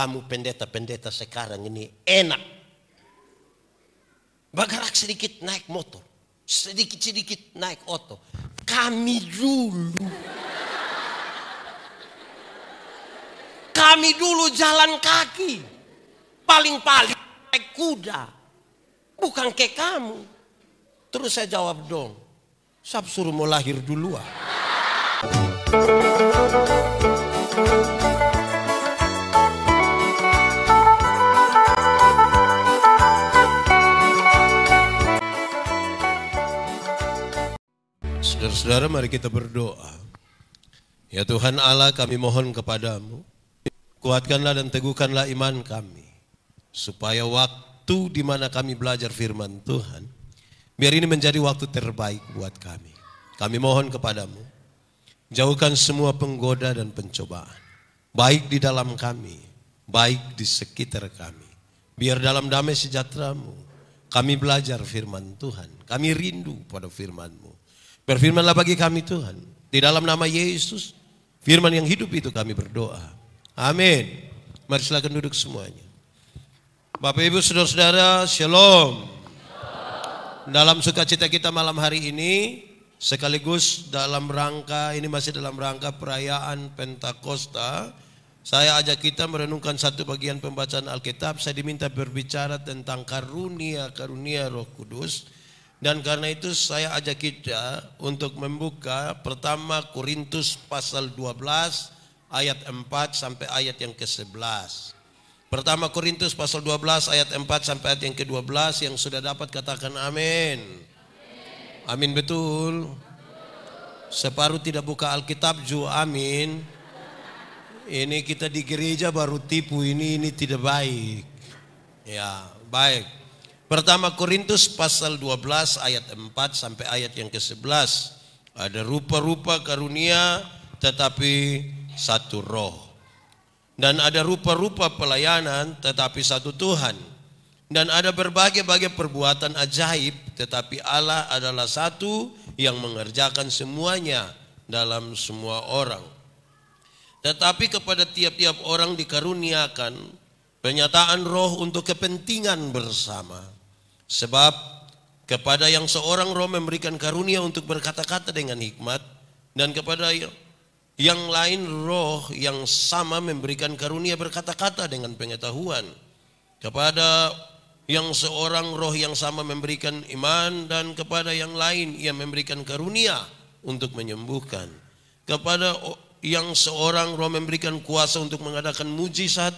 kamu pendeta-pendeta sekarang ini enak. Bergerak sedikit naik motor. Sedikit-sedikit naik oto. Kami dulu. Kami dulu jalan kaki. Paling-paling naik kuda. Bukan ke kamu. Terus saya jawab dong. Sab suruh mau lahir duluan. Saudara mari kita berdoa. Ya Tuhan Allah kami mohon kepadamu, kuatkanlah dan teguhkanlah iman kami. Supaya waktu di mana kami belajar firman Tuhan, biar ini menjadi waktu terbaik buat kami. Kami mohon kepadamu, jauhkan semua penggoda dan pencobaan. Baik di dalam kami, baik di sekitar kami. Biar dalam damai sejahteramu, kami belajar firman Tuhan. Kami rindu pada firman-Mu. Berfirmanlah bagi kami Tuhan. Di dalam nama Yesus, firman yang hidup itu kami berdoa. Amin. Mari silakan duduk semuanya. Bapak Ibu Saudara-saudara, Shalom. Shalom. Dalam sukacita kita malam hari ini, sekaligus dalam rangka, ini masih dalam rangka perayaan Pentakosta, saya ajak kita merenungkan satu bagian pembacaan Alkitab. Saya diminta berbicara tentang karunia-karunia Roh Kudus dan karena itu saya ajak kita untuk membuka pertama Korintus pasal 12 ayat 4 sampai ayat yang ke-11. Pertama Korintus pasal 12 ayat 4 sampai ayat yang ke-12 yang sudah dapat katakan amin. Amin, betul. Separuh tidak buka Alkitab ju amin. Ini kita di gereja baru tipu ini ini tidak baik. Ya, baik. Pertama Korintus pasal 12 ayat 4 sampai ayat yang ke-11. Ada rupa-rupa karunia tetapi satu roh. Dan ada rupa-rupa pelayanan tetapi satu Tuhan. Dan ada berbagai-bagai perbuatan ajaib tetapi Allah adalah satu yang mengerjakan semuanya dalam semua orang. Tetapi kepada tiap-tiap orang dikaruniakan penyataan roh untuk kepentingan bersama Sebab kepada yang seorang roh memberikan karunia untuk berkata-kata dengan hikmat dan kepada yang lain roh yang sama memberikan karunia berkata-kata dengan pengetahuan. Kepada yang seorang roh yang sama memberikan iman dan kepada yang lain ia memberikan karunia untuk menyembuhkan. Kepada yang seorang roh memberikan kuasa untuk mengadakan mujizat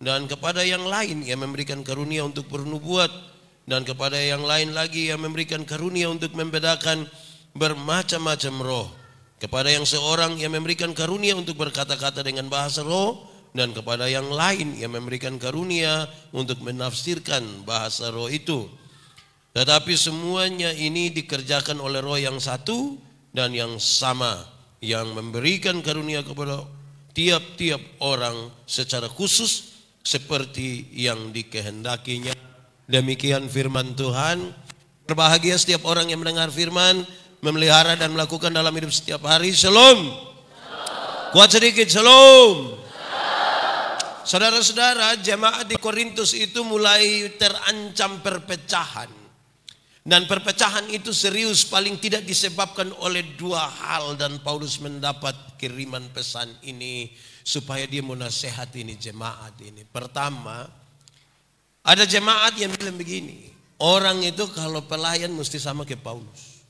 dan kepada yang lain ia memberikan karunia untuk bernubuat dan kepada yang lain lagi yang memberikan karunia untuk membedakan bermacam-macam roh. Kepada yang seorang yang memberikan karunia untuk berkata-kata dengan bahasa roh dan kepada yang lain yang memberikan karunia untuk menafsirkan bahasa roh itu. Tetapi semuanya ini dikerjakan oleh roh yang satu dan yang sama yang memberikan karunia kepada tiap-tiap orang secara khusus seperti yang dikehendakinya. Demikian firman Tuhan. Berbahagia setiap orang yang mendengar firman, memelihara dan melakukan dalam hidup setiap hari. Shalom. shalom. Kuat sedikit, shalom. Saudara-saudara, jemaat di Korintus itu mulai terancam perpecahan. Dan perpecahan itu serius paling tidak disebabkan oleh dua hal dan Paulus mendapat kiriman pesan ini supaya dia menasehati ini jemaat ini. Pertama, ada jemaat yang bilang begini, orang itu kalau pelayan mesti sama kayak Paulus.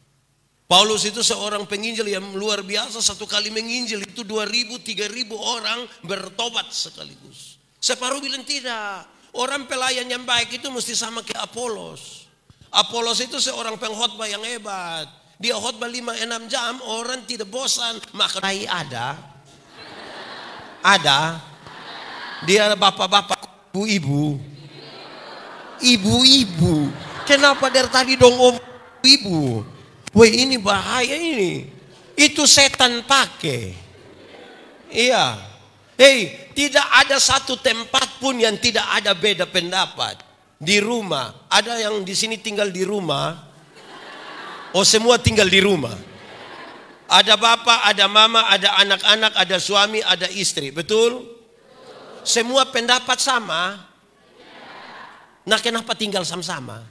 Paulus itu seorang penginjil yang luar biasa, satu kali menginjil itu 2000, 3000 orang bertobat sekaligus. Separuh bilang tidak, orang pelayan yang baik itu mesti sama kayak Apolos. Apolos itu seorang pengkhotbah yang hebat. Dia khotbah 5-6 jam, orang tidak bosan. Maka ada, ada, dia bapak-bapak, ibu-ibu, ibu-ibu. Kenapa dari tadi dong om ibu? Wah ini bahaya ini. Itu setan pakai. Iya. Hei, tidak ada satu tempat pun yang tidak ada beda pendapat. Di rumah, ada yang di sini tinggal di rumah. Oh, semua tinggal di rumah. Ada bapak, ada mama, ada anak-anak, ada suami, ada istri. Betul? Semua pendapat sama. Nah kenapa tinggal sama-sama?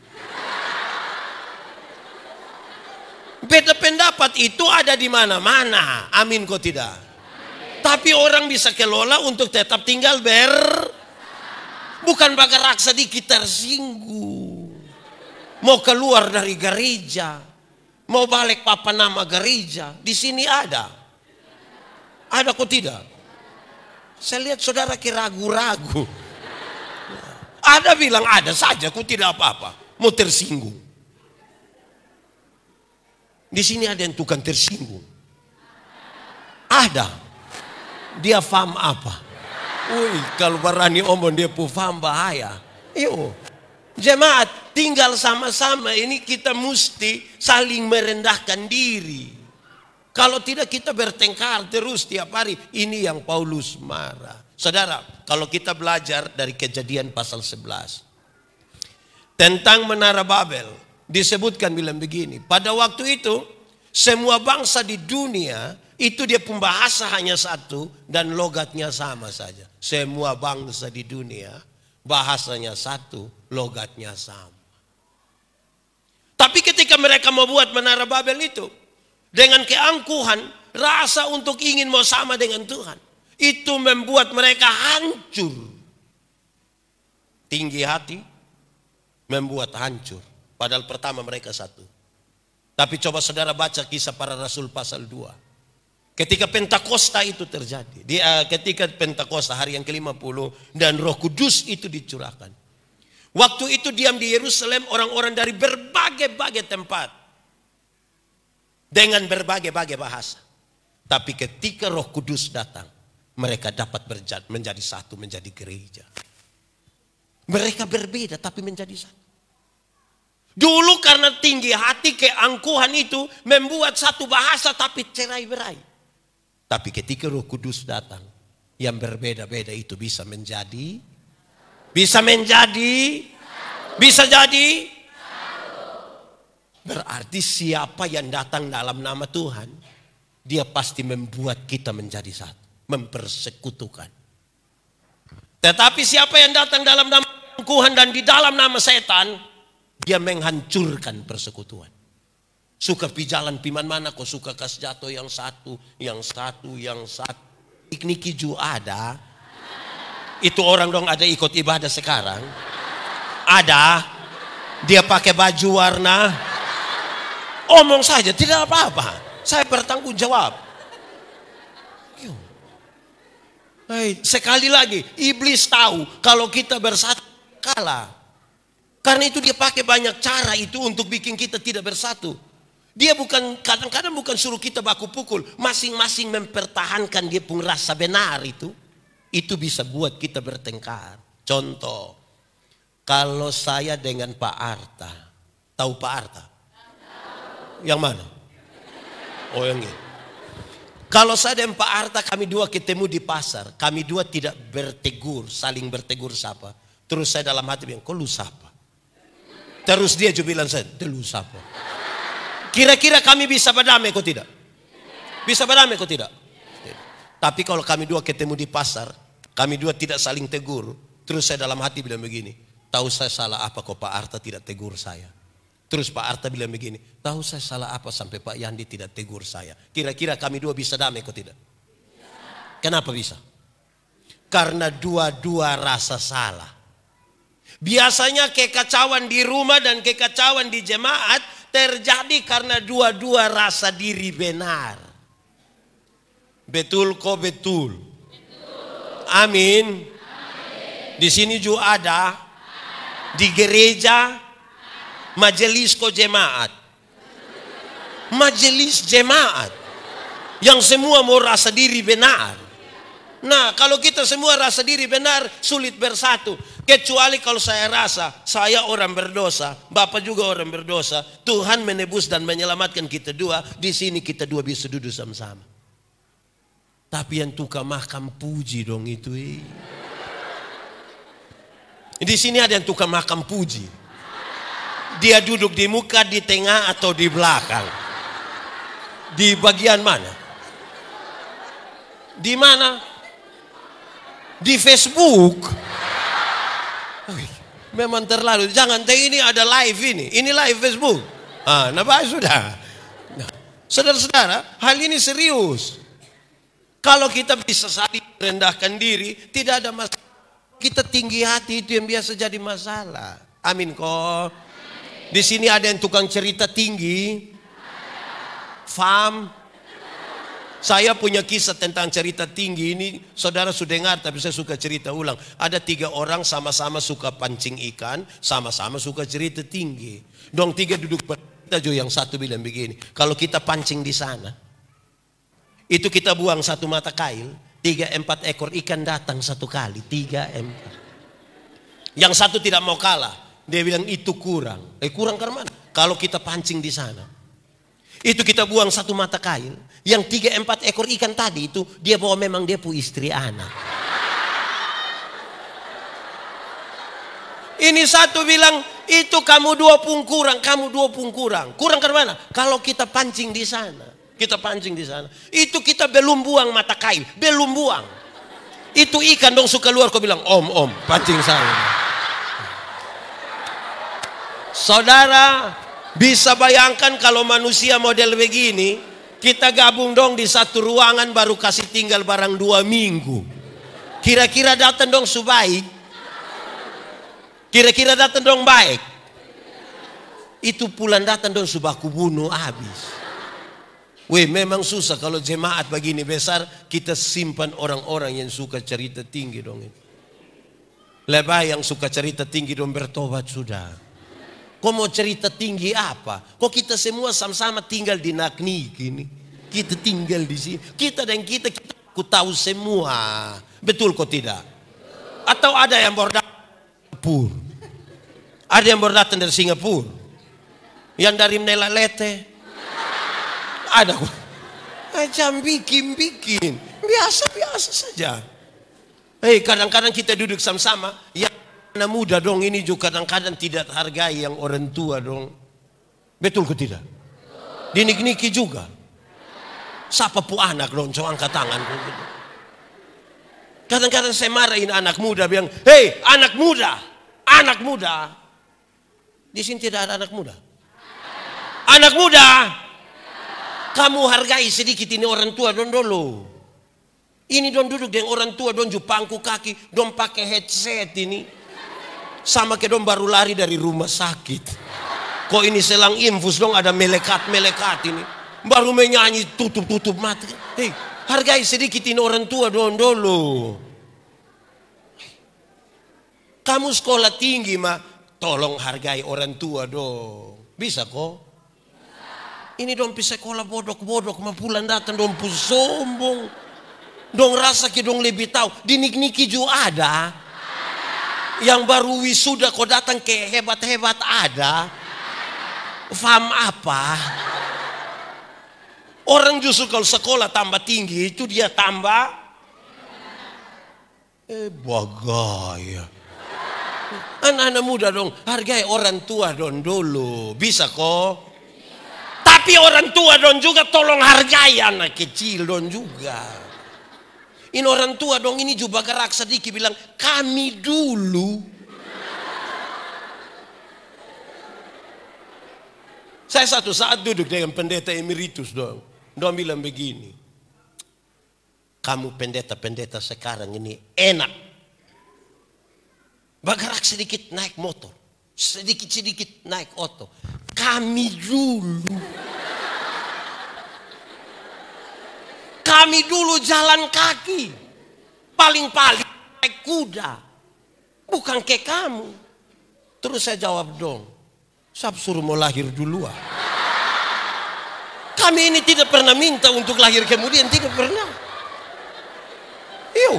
Beda pendapat itu ada di mana-mana. Amin kok tidak? Amin. Tapi orang bisa kelola untuk tetap tinggal ber. Bukan raksa bakar di kita singgung. Mau keluar dari gereja. Mau balik papa nama gereja. Di sini ada. Ada kok tidak? Saya lihat saudara kira ragu ada bilang ada saja, ku tidak apa-apa. Mau tersinggung. Di sini ada yang tukang tersinggung. Ada. Dia faham apa? Ui, kalau berani omong dia pun faham bahaya. Yo, jemaat tinggal sama-sama ini kita mesti saling merendahkan diri. Kalau tidak kita bertengkar terus tiap hari. Ini yang Paulus marah. Saudara, kalau kita belajar dari kejadian pasal 11. Tentang menara Babel, disebutkan bilang begini. Pada waktu itu, semua bangsa di dunia itu dia pembahasa hanya satu dan logatnya sama saja. Semua bangsa di dunia bahasanya satu, logatnya sama. Tapi ketika mereka mau buat menara Babel itu, dengan keangkuhan, rasa untuk ingin mau sama dengan Tuhan itu membuat mereka hancur. Tinggi hati membuat hancur. Padahal pertama mereka satu. Tapi coba saudara baca kisah para rasul pasal 2. Ketika Pentakosta itu terjadi. Di, uh, ketika Pentakosta hari yang ke-50 dan roh kudus itu dicurahkan. Waktu itu diam di Yerusalem orang-orang dari berbagai-bagai tempat. Dengan berbagai-bagai bahasa. Tapi ketika roh kudus datang mereka dapat menjadi satu, menjadi gereja. Mereka berbeda tapi menjadi satu. Dulu karena tinggi hati keangkuhan itu membuat satu bahasa tapi cerai berai. Tapi ketika roh kudus datang, yang berbeda-beda itu bisa menjadi, bisa menjadi, bisa jadi. Berarti siapa yang datang dalam nama Tuhan, dia pasti membuat kita menjadi satu mempersekutukan. Tetapi siapa yang datang dalam nama Tuhan dan di dalam nama setan, dia menghancurkan persekutuan. Suka pi piman mana kok suka kas jatuh yang satu, yang satu, yang satu. Ikniki ju ada. Itu orang dong ada ikut ibadah sekarang. Ada. Dia pakai baju warna. Omong saja tidak apa-apa. Saya bertanggung jawab. Hey, sekali lagi, iblis tahu kalau kita bersatu kalah. Karena itu dia pakai banyak cara itu untuk bikin kita tidak bersatu. Dia bukan kadang-kadang bukan suruh kita baku pukul, masing-masing mempertahankan dia pun rasa benar itu. Itu bisa buat kita bertengkar. Contoh, kalau saya dengan Pak Arta, tahu Pak Arta? Yang mana? Oh yang ini. Kalau saya dan Pak Arta kami dua ketemu di pasar, kami dua tidak bertegur, saling bertegur siapa? Terus saya dalam hati bilang, kok lu siapa? Terus dia juga bilang saya, lu siapa? Kira-kira kami bisa berdamai kok tidak? Bisa berdamai kok tidak? tidak? Tapi kalau kami dua ketemu di pasar, kami dua tidak saling tegur. Terus saya dalam hati bilang begini, tahu saya salah apa kok Pak Arta tidak tegur saya? Terus Pak Arta bilang begini, tahu saya salah apa sampai Pak Yandi tidak tegur saya. Kira-kira kami dua bisa damai kok tidak? Kenapa bisa? Karena dua-dua rasa salah. Biasanya kekacauan di rumah dan kekacauan di jemaat terjadi karena dua-dua rasa diri benar. Betul kok betul. betul. Amin. Amin. Di sini juga ada. ada. Di gereja majelis ko jemaat. Majelis jemaat. Yang semua mau rasa diri benar. Nah, kalau kita semua rasa diri benar, sulit bersatu. Kecuali kalau saya rasa, saya orang berdosa, Bapak juga orang berdosa. Tuhan menebus dan menyelamatkan kita dua. Di sini kita dua bisa duduk sama-sama. Tapi yang tukar makam puji dong itu. Eh. Di sini ada yang tukar makam puji. Dia duduk di muka, di tengah, atau di belakang? Di bagian mana? Di mana? Di Facebook. Memang terlalu. Jangan teh ini ada live ini. Ini live Facebook. Ah, napa sudah. Nah, saudara-saudara, hal ini serius. Kalau kita bisa saling rendahkan diri, tidak ada masalah. Kita tinggi hati itu yang biasa jadi masalah. Amin kok. Di sini ada yang tukang cerita tinggi. Faham? Saya punya kisah tentang cerita tinggi ini saudara sudah dengar tapi saya suka cerita ulang. Ada tiga orang sama-sama suka pancing ikan, sama-sama suka cerita tinggi. Dong tiga duduk berita jo yang satu bilang begini, kalau kita pancing di sana itu kita buang satu mata kail, tiga empat ekor ikan datang satu kali, tiga empat. Yang satu tidak mau kalah, dia bilang itu kurang. Eh kurang karena mana? Kalau kita pancing di sana. Itu kita buang satu mata kail. Yang tiga empat ekor ikan tadi itu dia bawa memang dia pu istri anak. Ini satu bilang itu kamu dua pun kurang, kamu dua pun kurang. Kurang karena mana? Kalau kita pancing di sana. Kita pancing di sana. Itu kita belum buang mata kail, belum buang. Itu ikan dong suka luar. kau bilang om om pancing saya. Saudara bisa bayangkan kalau manusia model begini, kita gabung dong di satu ruangan baru kasih tinggal barang dua minggu. Kira-kira datang dong subaik. Kira-kira datang dong baik. Itu pulang datang dong subaku bunuh habis. Weh memang susah kalau jemaat begini besar kita simpan orang-orang yang suka cerita tinggi dong Lebay Lebah yang suka cerita tinggi dong bertobat sudah. Kau mau cerita tinggi apa? Kok kita semua sama-sama tinggal di Nakni ini? Kita tinggal di sini. Kita dan kita, kita aku tahu semua. Betul kok tidak? Atau ada yang baru datang dari Singapura? Ada yang baru datang dari Singapura? Yang dari Menela Lete? Ada kok. Macam eh, bikin-bikin. Biasa-biasa saja. Hei, eh, kadang-kadang kita duduk sama-sama. Yang Anak muda dong ini juga kadang-kadang tidak hargai yang orang tua dong. Betul ke tidak? Dinik-niki juga. Siapa pun anak dong, coba angkat tangan. Kadang-kadang saya marahin anak muda bilang, hei anak muda, anak muda. Di sini tidak ada anak muda. Anak muda, kamu hargai sedikit ini orang tua dong dulu. Ini don duduk dengan orang tua don jupangku kaki, don pakai headset ini sama dong baru lari dari rumah sakit. Kok ini selang infus dong ada melekat-melekat ini. Baru menyanyi tutup-tutup mati. Hei, hargai sedikitin orang tua dong dulu. Kamu sekolah tinggi mah, tolong hargai orang tua dong. Bisa kok? Ini dong bisa sekolah bodok-bodok, mah pulang datang dong sombong. Dong rasa ke dong lebih tahu, dinik-niki juga ada. Yang baru wisuda kau datang kayak hebat-hebat ada. Faham apa? Orang justru kalau sekolah tambah tinggi itu dia tambah eh bagaya. Anak-anak muda dong, hargai orang tua dong dulu. Bisa kok. Tapi orang tua dong juga tolong hargai anak kecil dong juga. Ini orang tua dong, ini juga gerak sedikit bilang, kami dulu. Saya satu saat duduk dengan pendeta emeritus dong. Dong bilang begini. Kamu pendeta-pendeta sekarang ini enak. Bergerak sedikit naik motor. Sedikit-sedikit naik oto. Kami dulu. Kami dulu jalan kaki. Paling-paling naik kuda. Bukan ke kamu. Terus saya jawab dong. Sab suruh mau lahir duluan. Kami ini tidak pernah minta untuk lahir kemudian. Tidak pernah. Iyo.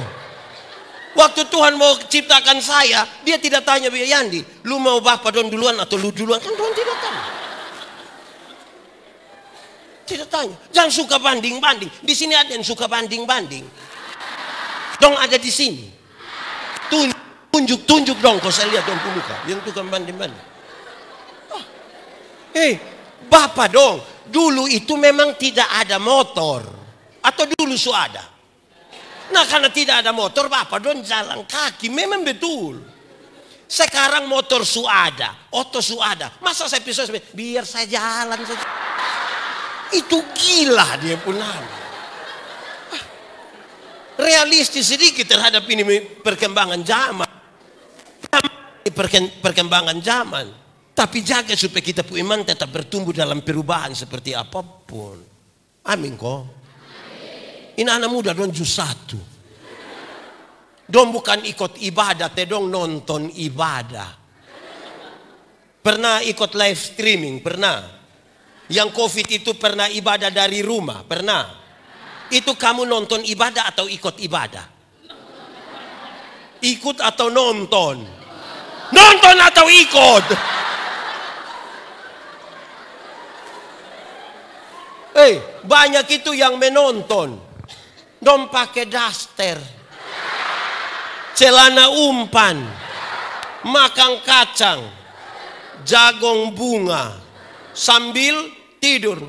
Waktu Tuhan mau ciptakan saya, dia tidak tanya Yandi, lu mau bapak don duluan atau lu duluan? Kan Tuhan tidak tahu. Tidak tanya, jangan suka banding-banding. Di sini ada yang suka banding-banding. Dong ada di sini. Tunjuk, tunjuk dong kau saya lihat dong pembuka. Yang tukang banding-banding. Oh. Ah. Hei, eh, Bapak dong, dulu itu memang tidak ada motor. Atau dulu su ada. Nah karena tidak ada motor, Bapak dong jalan kaki. Memang betul. Sekarang motor su ada, oto su ada. Masa saya pisau biar saya jalan saja. Itu gila dia pun lama. Ah, realistis sedikit terhadap ini perkembangan zaman. Perkembangan zaman. Tapi jaga supaya kita pun iman tetap bertumbuh dalam perubahan seperti apapun. Amin kok. Ini anak muda dong satu. Dong bukan ikut ibadah, dong nonton ibadah. Pernah ikut live streaming, pernah. Yang COVID itu pernah ibadah dari rumah, pernah. Itu kamu nonton ibadah atau ikut ibadah? Ikut atau nonton? Nonton atau ikut? Eh, hey, banyak itu yang menonton. Dom pakai daster. Celana umpan. Makan kacang. Jagung bunga. Sambil tidur.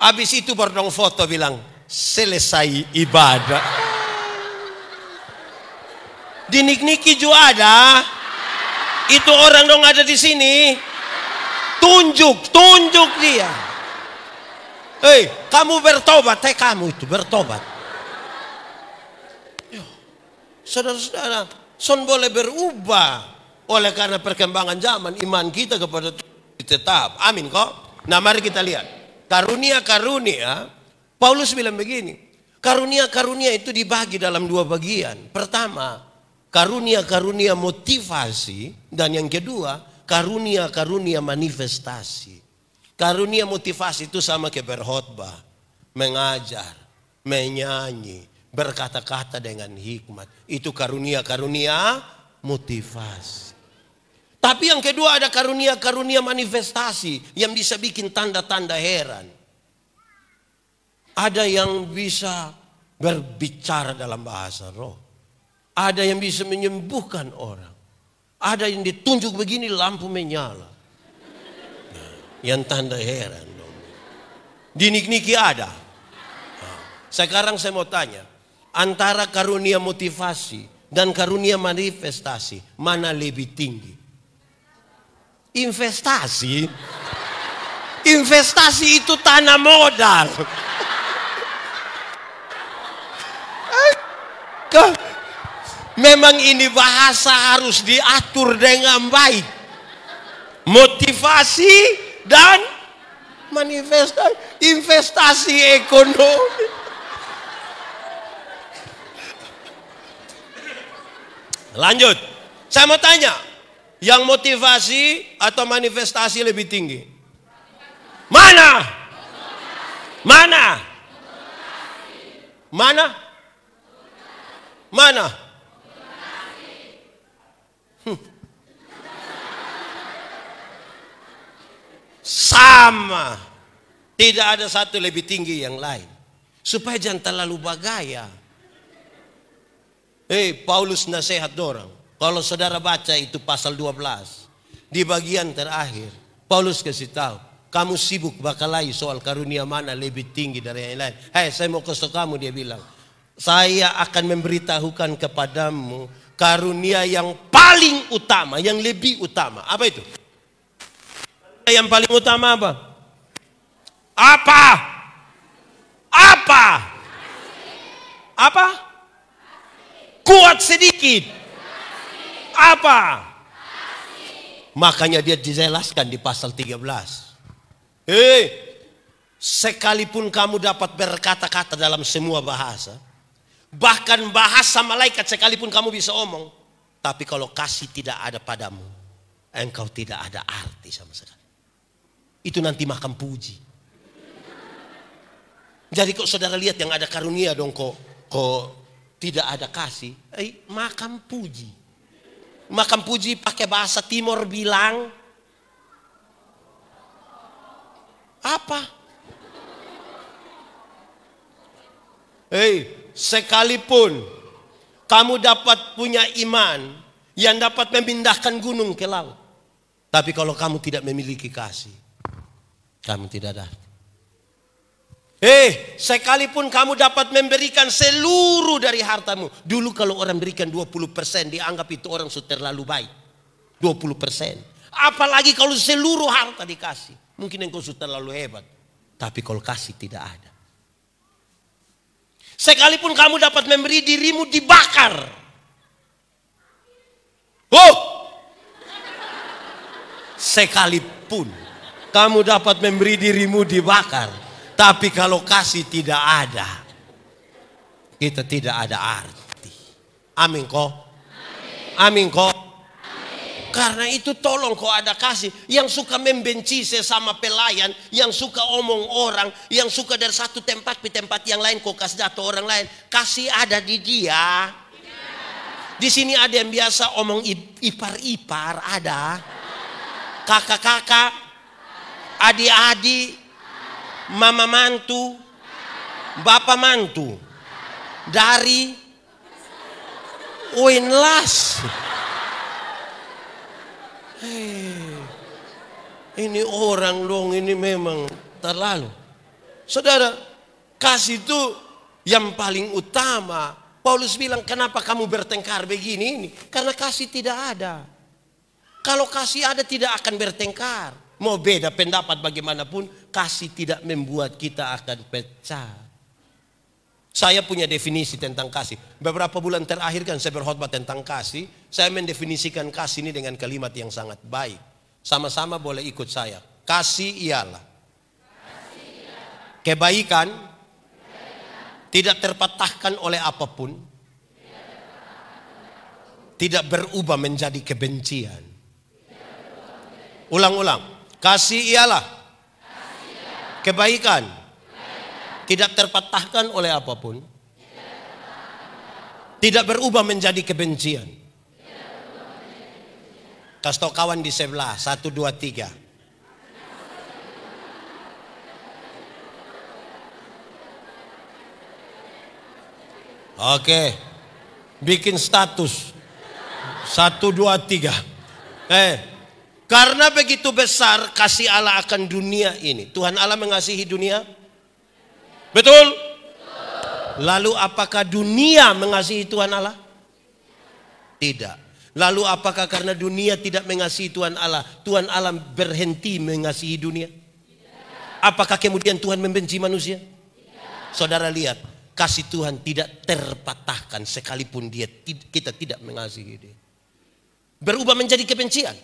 Habis itu baru dong foto bilang, selesai ibadah. Dinik-niki juga ada. Itu orang dong ada di sini. Tunjuk, tunjuk dia. Hei, kamu bertobat. Hei kamu itu bertobat. Saudara-saudara, son boleh berubah oleh karena perkembangan zaman iman kita kepada Tuhan tetap. Amin kok. Nah mari kita lihat. Karunia-karunia, ya. Paulus bilang begini. Karunia-karunia itu dibagi dalam dua bagian. Pertama, karunia-karunia motivasi. Dan yang kedua, karunia-karunia manifestasi. Karunia motivasi itu sama kayak berkhotbah, mengajar, menyanyi, berkata-kata dengan hikmat. Itu karunia-karunia motivasi. Tapi yang kedua ada karunia-karunia manifestasi yang bisa bikin tanda-tanda heran. Ada yang bisa berbicara dalam bahasa roh. Ada yang bisa menyembuhkan orang. Ada yang ditunjuk begini lampu menyala. Nah, yang tanda heran dong. Dinik-niki ada. Nah, sekarang saya mau tanya. Antara karunia motivasi dan karunia manifestasi. Mana lebih tinggi? investasi. Investasi itu tanah modal. Eh, memang ini bahasa harus diatur dengan baik. Motivasi dan manifestasi investasi ekonomi. Lanjut. Saya mau tanya, yang motivasi atau manifestasi lebih tinggi? Mana? Mana? Mana? Mana? Hm. Sama. Tidak ada satu lebih tinggi yang lain. Supaya jangan terlalu bagaya. Eh, hey, Paulus nasihat orang. Kalau saudara baca itu pasal 12. Di bagian terakhir. Paulus kasih tahu. Kamu sibuk bakal bakalai soal karunia mana lebih tinggi dari yang lain. Hei saya mau kasih kamu dia bilang. Saya akan memberitahukan kepadamu karunia yang paling utama, yang lebih utama. Apa itu? Yang paling utama apa? Apa? Apa? Apa? Kuat sedikit apa? Makanya dia dijelaskan di pasal 13. Hei, eh, sekalipun kamu dapat berkata-kata dalam semua bahasa, bahkan bahasa malaikat sekalipun kamu bisa omong, tapi kalau kasih tidak ada padamu, engkau tidak ada arti sama sekali. Itu nanti makam puji. Jadi kok saudara lihat yang ada karunia dong kok kok tidak ada kasih, eh, makam puji. Makan puji pakai bahasa timur bilang apa? Hei, sekalipun kamu dapat punya iman yang dapat memindahkan gunung ke laut. Tapi kalau kamu tidak memiliki kasih, kamu tidak ada. Eh, sekalipun kamu dapat memberikan seluruh dari hartamu. Dulu kalau orang berikan 20% dianggap itu orang sudah terlalu baik. 20%. Apalagi kalau seluruh harta dikasih. Mungkin engkau sudah terlalu hebat. Tapi kalau kasih tidak ada. Sekalipun kamu dapat memberi dirimu dibakar. Oh. Sekalipun kamu dapat memberi dirimu dibakar. Tapi kalau kasih tidak ada, kita tidak ada arti. Amin kok. Amin, kok. Karena itu tolong kok ada kasih. Yang suka membenci sesama pelayan, yang suka omong orang, yang suka dari satu tempat ke tempat yang lain kok kasih jatuh orang lain. Kasih ada di dia. Di sini ada yang biasa omong ipar-ipar, ada. Kakak-kakak, adik-adik, mama mantu, bapak mantu dari Winlas. Hey, eh, ini orang dong ini memang terlalu. Saudara, kasih itu yang paling utama. Paulus bilang, kenapa kamu bertengkar begini? Ini? Karena kasih tidak ada. Kalau kasih ada tidak akan bertengkar. Mau beda pendapat bagaimanapun, kasih tidak membuat kita akan pecah. Saya punya definisi tentang kasih. Beberapa bulan terakhir kan saya berkhotbah tentang kasih. Saya mendefinisikan kasih ini dengan kalimat yang sangat baik. Sama-sama boleh ikut saya. Kasih ialah, Kebaikan, tidak terpatahkan oleh apapun. tidak berubah menjadi kebencian. Ulang-ulang. Kasih ialah, Kebaikan. tidak terpatahkan oleh apapun. Tidak berubah menjadi kebencian. Kasih kawan di sebelah, satu, dua, tiga. Oke. Bikin status. Satu, dua, tiga. Eh, karena begitu besar kasih Allah akan dunia ini. Tuhan Allah mengasihi dunia? Betul? Lalu apakah dunia mengasihi Tuhan Allah? Tidak. Lalu apakah karena dunia tidak mengasihi Tuhan Allah, Tuhan Allah berhenti mengasihi dunia? Apakah kemudian Tuhan membenci manusia? Saudara lihat, kasih Tuhan tidak terpatahkan sekalipun dia kita tidak mengasihi dia. Berubah menjadi kebencian.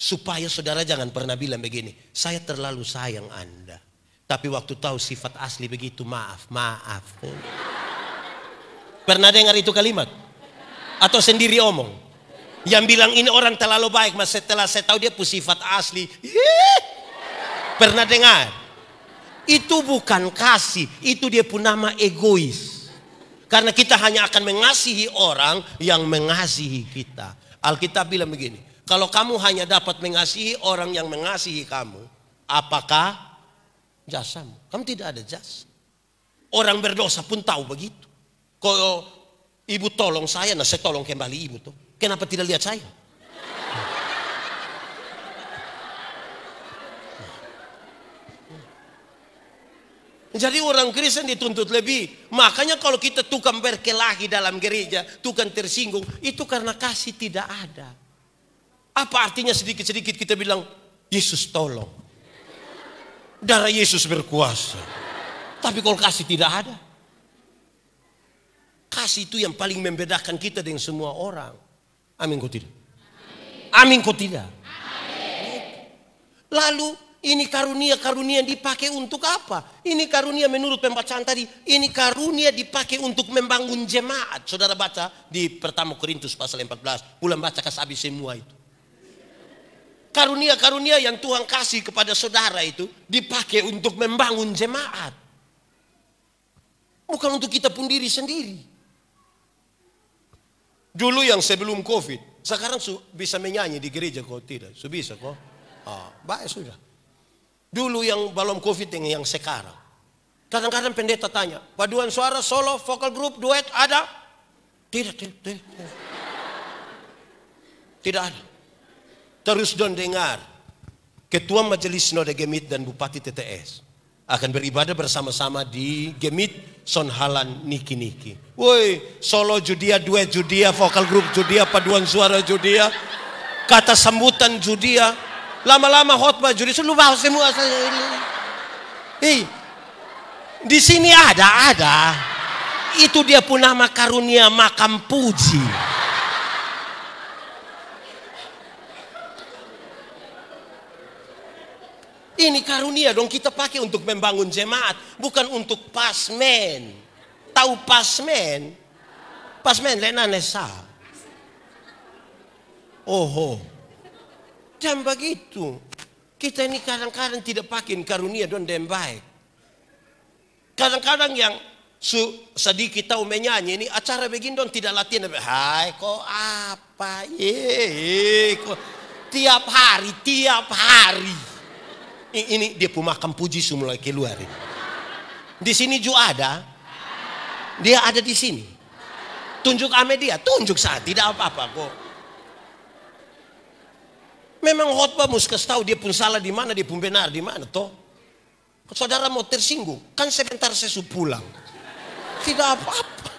Supaya saudara jangan pernah bilang begini, saya terlalu sayang Anda. Tapi waktu tahu sifat asli begitu, maaf, maaf. Pernah dengar itu kalimat? Atau sendiri omong? Yang bilang ini orang terlalu baik, mas setelah saya tahu dia pun sifat asli. Pernah dengar? Itu bukan kasih, itu dia pun nama egois. Karena kita hanya akan mengasihi orang yang mengasihi kita. Alkitab bilang begini, kalau kamu hanya dapat mengasihi orang yang mengasihi kamu, apakah jasamu? Kamu tidak ada jasa. Orang berdosa pun tahu begitu. Kalau oh, ibu tolong saya, nah saya tolong kembali ibu tuh. Kenapa tidak lihat saya? Jadi orang Kristen dituntut lebih. Makanya kalau kita tukang berkelahi dalam gereja, tukang tersinggung, itu karena kasih tidak ada. Apa artinya sedikit-sedikit kita bilang, Yesus tolong. Darah Yesus berkuasa. Tapi kalau kasih tidak ada. Kasih itu yang paling membedakan kita dengan semua orang. Amin kok tidak? Amin kok tidak? Amin. Lalu ini karunia-karunia yang dipakai untuk apa? Ini karunia menurut pembacaan tadi. Ini karunia dipakai untuk membangun jemaat. Saudara baca di pertama Korintus pasal 14. Pulang baca kasih semua itu. Karunia-karunia yang Tuhan kasih kepada saudara itu dipakai untuk membangun jemaat. Bukan untuk kita pun diri sendiri. Dulu yang sebelum COVID, sekarang su bisa menyanyi di gereja kok tidak? Su bisa kok? Ah, baik sudah. Dulu yang belum COVID yang, yang sekarang. Kadang-kadang pendeta tanya, paduan suara solo, vokal grup, duet ada? Tidak, tidak, tidak. Tidak ada. Terus don dengar. Ketua Majelis Noda Gemit dan Bupati TTS akan beribadah bersama-sama di Gemit Sonhalan Niki Niki. Woi, solo judia, dua judia, vokal grup judia, paduan suara judia, kata sambutan judia. Lama-lama khotbah Judi, lu bahas semua saya ini. di sini ada, ada. Itu dia pun nama karunia makam puji. Ini karunia dong kita pakai untuk membangun jemaat, bukan untuk pasmen. Tahu pasmen? Pasmen lena nesa. Oho. Dan begitu. Kita ini kadang-kadang tidak pakai karunia don dan baik. Kadang-kadang yang su sedikit tahu menyanyi ini acara begini dong tidak latihan. Hai kok apa? Ye, kok tiap hari, tiap hari ini dia pun pemakam puji semula keluar ini. Di sini juga ada. Dia ada di sini. Tunjuk ame dia, tunjuk saat tidak apa-apa kok. Memang khotbah muskas tahu dia pun salah di mana, dia pun benar di mana toh. Saudara mau tersinggung, kan sebentar saya su pulang. Tidak apa-apa.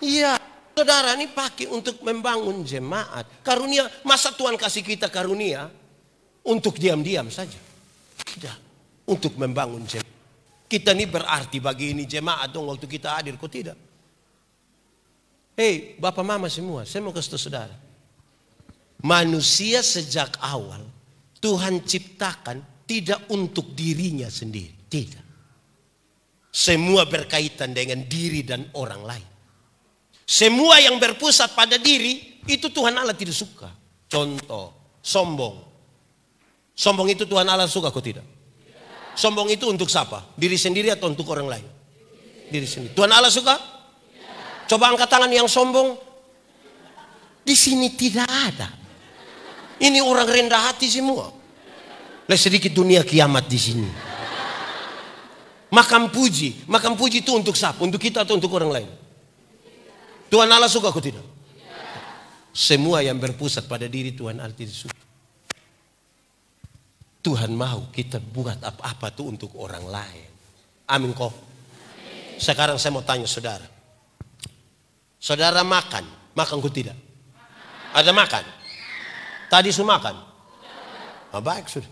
Iya, saudara ini pakai untuk membangun jemaat. Karunia, masa Tuhan kasih kita karunia? untuk diam-diam saja. Tidak, untuk membangun jemaat. Kita ini berarti bagi ini jemaat dong waktu kita hadir, kok tidak? Hei, bapak mama semua, saya mau kasih saudara. Manusia sejak awal Tuhan ciptakan tidak untuk dirinya sendiri, tidak. Semua berkaitan dengan diri dan orang lain. Semua yang berpusat pada diri itu Tuhan Allah tidak suka. Contoh, sombong, Sombong itu Tuhan Allah suka atau tidak? Sombong itu untuk siapa? Diri sendiri atau untuk orang lain? Diri sendiri. Tuhan Allah suka? Coba angkat tangan yang sombong. Di sini tidak ada. Ini orang rendah hati semua. Lah sedikit dunia kiamat di sini. Makam puji, makam puji itu untuk siapa? Untuk kita atau untuk orang lain? Tuhan Allah suka atau tidak? Semua yang berpusat pada diri Tuhan Allah tidak suka. Tuhan mau kita buat apa-apa tuh untuk orang lain. Amin kok. Sekarang saya mau tanya saudara. Saudara makan, makan ku tidak? Ada makan? Tadi sudah makan? Nah, baik sudah.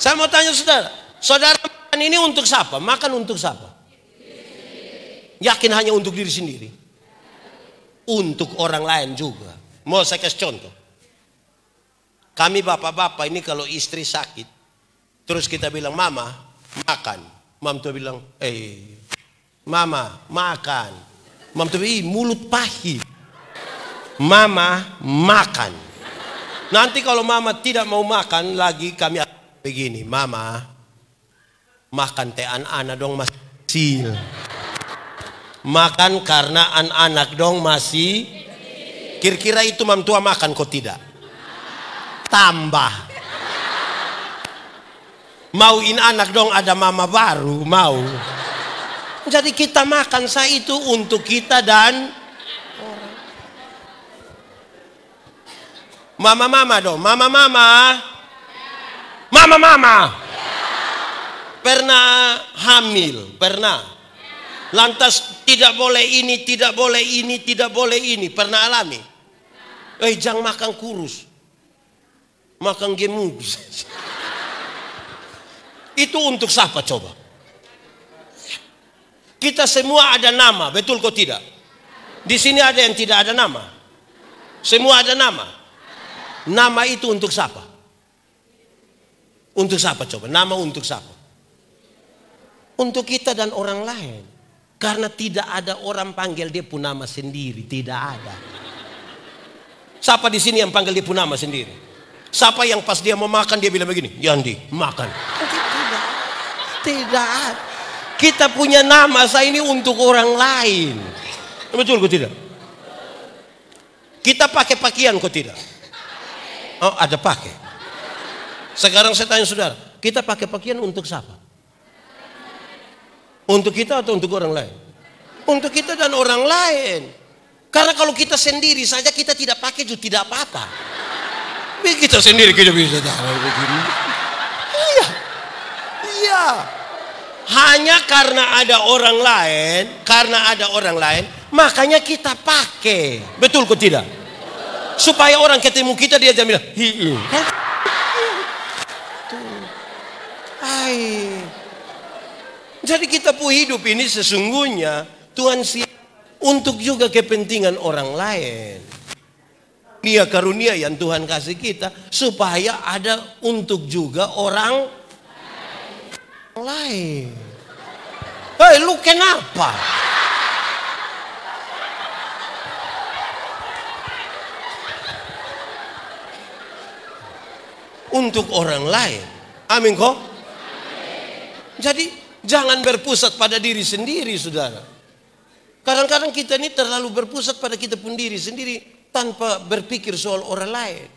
Saya mau tanya saudara, saudara makan ini untuk siapa? Makan untuk siapa? Yakin hanya untuk diri sendiri? Untuk orang lain juga. Mau saya kasih contoh. Kami bapak-bapak ini kalau istri sakit, terus kita bilang, mama, makan. Mam tuh bilang, eh, mama, makan. Mam tuh, ih, mulut pahit. Mama, makan. Nanti kalau mama tidak mau makan lagi, kami begini, mama, makan teh anak-anak dong masih Makan karena anak-anak dong masih. Kira-kira itu mam tua makan kok tidak? tambah. Mauin anak dong ada mama baru, mau. Jadi kita makan sah itu untuk kita dan Mama-mama dong, mama-mama. Mama-mama. Pernah hamil, pernah. Lantas tidak boleh ini, tidak boleh ini, tidak boleh ini. Pernah alami? Eh, jangan makan kurus makan game itu untuk siapa coba kita semua ada nama betul kok tidak di sini ada yang tidak ada nama semua ada nama nama itu untuk siapa untuk siapa coba nama untuk siapa untuk kita dan orang lain karena tidak ada orang panggil dia pun nama sendiri tidak ada siapa di sini yang panggil dia pun nama sendiri Siapa yang pas dia mau makan dia bilang begini, Yandi makan. Tidak, tidak. Kita punya nama saya ini untuk orang lain. Betul kok tidak? Kita pakai pakaian kok tidak? Oh ada pakai. Sekarang saya tanya saudara, kita pakai pakaian untuk siapa? Untuk kita atau untuk orang lain? Untuk kita dan orang lain. Karena kalau kita sendiri saja kita tidak pakai juga tidak apa-apa tapi kita sendiri kita bisa tahu begini. Iya. Iya. Hanya karena ada orang lain, karena ada orang lain, makanya kita pakai. Betul kok tidak? Supaya orang ketemu kita dia jamin hiu, "Hi." Hai. Jadi kita pun hidup ini sesungguhnya Tuhan siap untuk juga kepentingan orang lain dia karunia yang Tuhan kasih kita supaya ada untuk juga orang lain. Hei, lu kenapa? Untuk orang lain. Amin kok? Jadi jangan berpusat pada diri sendiri, saudara. Kadang-kadang kita ini terlalu berpusat pada kita pun diri sendiri tanpa berpikir soal orang lain.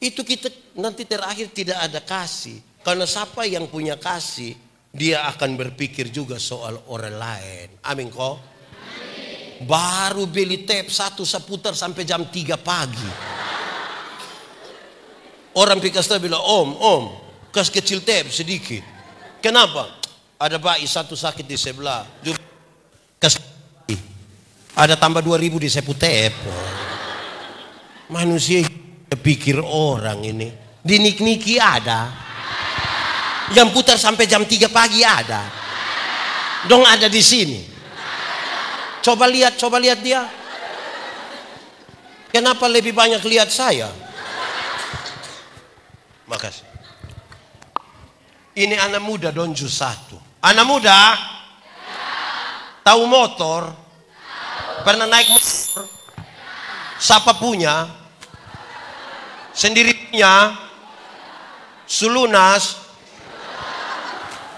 Itu kita nanti terakhir tidak ada kasih. Karena siapa yang punya kasih, dia akan berpikir juga soal orang lain. Amin kok? Amin. Baru beli tape satu seputar sampai jam 3 pagi. Orang Pikasta bilang, om, om, kas kecil tape sedikit. Kenapa? Ada bayi satu sakit di sebelah. Kas ada tambah 2000 di seputep manusia pikir orang ini dinik-niki ada yang putar sampai jam 3 pagi ada dong ada di sini coba lihat coba lihat dia kenapa lebih banyak lihat saya makasih ini anak muda donju satu anak muda tahu motor pernah naik motor siapa punya Sendirinya sulunas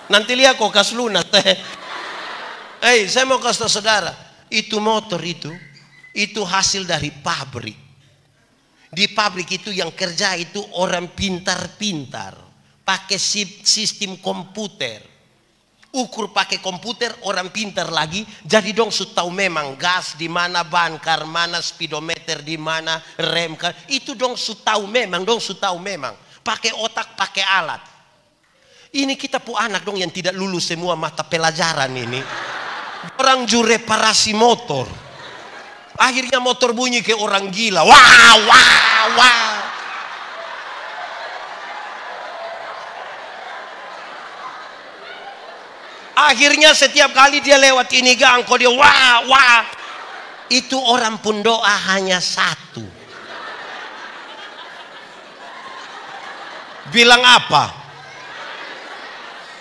Nanti lihat kok kas lunas hey, saya mau kasih saudara Itu motor itu Itu hasil dari pabrik Di pabrik itu yang kerja itu orang pintar-pintar Pakai sistem komputer ukur pakai komputer orang pintar lagi jadi dong su tahu memang gas di mana ban mana speedometer di mana rem kan itu dong su tahu memang dong su tahu memang pakai otak pakai alat ini kita pu anak dong yang tidak lulus semua mata pelajaran ini orang juru reparasi motor akhirnya motor bunyi ke orang gila wah wah wah Akhirnya setiap kali dia lewat ini gang, kok dia wah wah. Itu orang pun doa hanya satu. Bilang apa?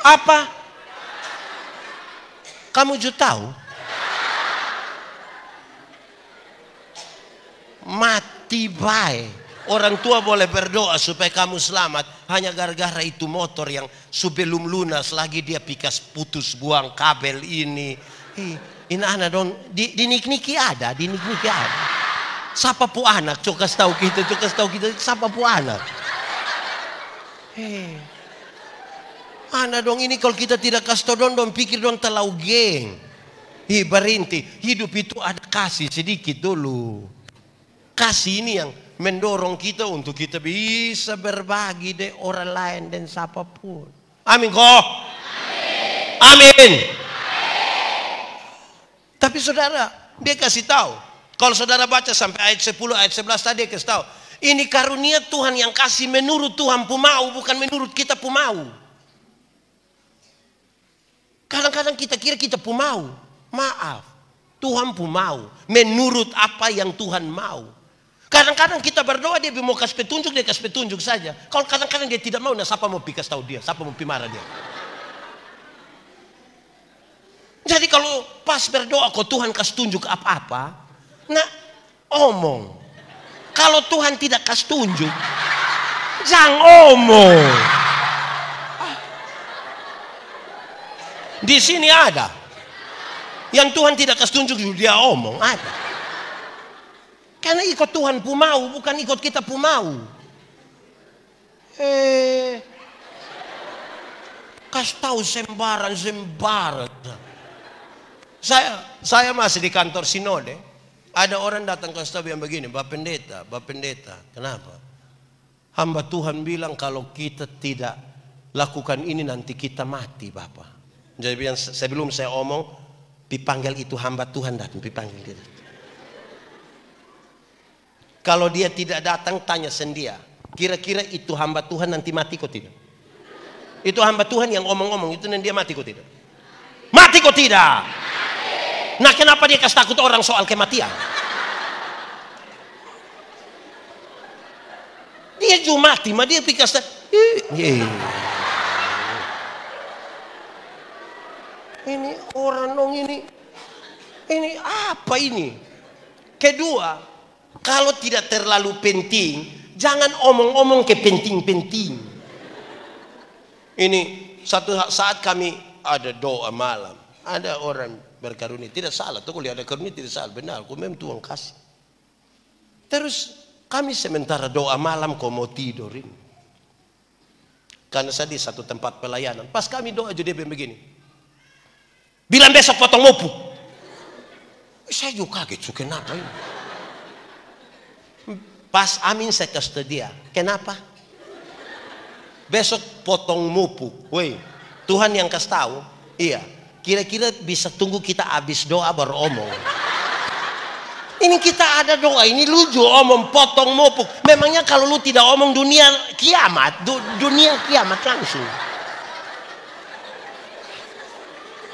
Apa? Kamu juga tahu? Mati baik. Orang tua boleh berdoa supaya kamu selamat hanya gara-gara itu motor yang sebelum lunas lagi dia pikas putus buang kabel ini. Ini anak dong di, dinik-niki ada, dinik-niki ada. Siapa pu anak? Coba tahu kita, coba tahu kita. Siapa pu anak? Hei. Eh. Anak dong ini kalau kita tidak kasih dong, dong pikir dong terlalu geng. Hi, berhenti. Hidup itu ada kasih sedikit dulu. Kasih ini yang mendorong kita untuk kita bisa berbagi de orang lain dan siapapun. Amin kok. Amin. Amin. Tapi saudara, dia kasih tahu. Kalau saudara baca sampai ayat 10, ayat 11 tadi dia kasih tahu. Ini karunia Tuhan yang kasih menurut Tuhan pemau, bukan menurut kita pemau. Kadang-kadang kita kira kita pemau. Maaf, Tuhan pemau. menurut apa yang Tuhan mau. Kadang-kadang kita berdoa dia mau kasih petunjuk, dia kasih petunjuk saja. Kalau kadang-kadang dia tidak mau, nah siapa mau pikas tahu dia, siapa mau pimarah dia. Jadi kalau pas berdoa kok Tuhan kasih tunjuk apa-apa, nah omong. Kalau Tuhan tidak kasih tunjuk, jangan omong. Ah. Di sini ada. Yang Tuhan tidak kasih tunjuk dia omong ada. Karena ikut Tuhan pun mau bukan ikut kita pun mau. Eh, kas tahu sembaran sembaran. Saya saya masih di kantor sinode. Ada orang datang ke staf yang begini, Bapak Pendeta, Bapak Pendeta, kenapa? Hamba Tuhan bilang kalau kita tidak lakukan ini nanti kita mati Bapak. Jadi sebelum saya omong, dipanggil itu hamba Tuhan datang, dipanggil dia. Kalau dia tidak datang tanya sendia. Kira-kira itu hamba Tuhan nanti mati kok tidak? Itu hamba Tuhan yang omong-omong itu nanti dia mati kok tidak? Mati kok tidak? Nah kenapa dia kasih takut orang soal kematian? dia juga mati, mah dia pikir iya. ini orang dong ini ini apa ini kedua kalau tidak terlalu penting, jangan omong-omong ke penting-penting. Ini satu saat kami ada doa malam, ada orang berkarunia, tidak salah. Tuh kalau ada karunia tidak salah, benar. Aku memang tuang kasih. Terus kami sementara doa malam kau mau tidurin Karena saya di satu tempat pelayanan. Pas kami doa jadi begini. Bilang besok potong mopu. Saya juga kaget, kenapa ini? Pas amin saya kasih dia. Kenapa? Besok potong mupuk. Woi, Tuhan yang kasih tahu. Iya. Kira-kira bisa tunggu kita habis doa baru omong. Ini kita ada doa, ini lucu omong potong mupuk. Memangnya kalau lu tidak omong dunia kiamat, du dunia kiamat langsung.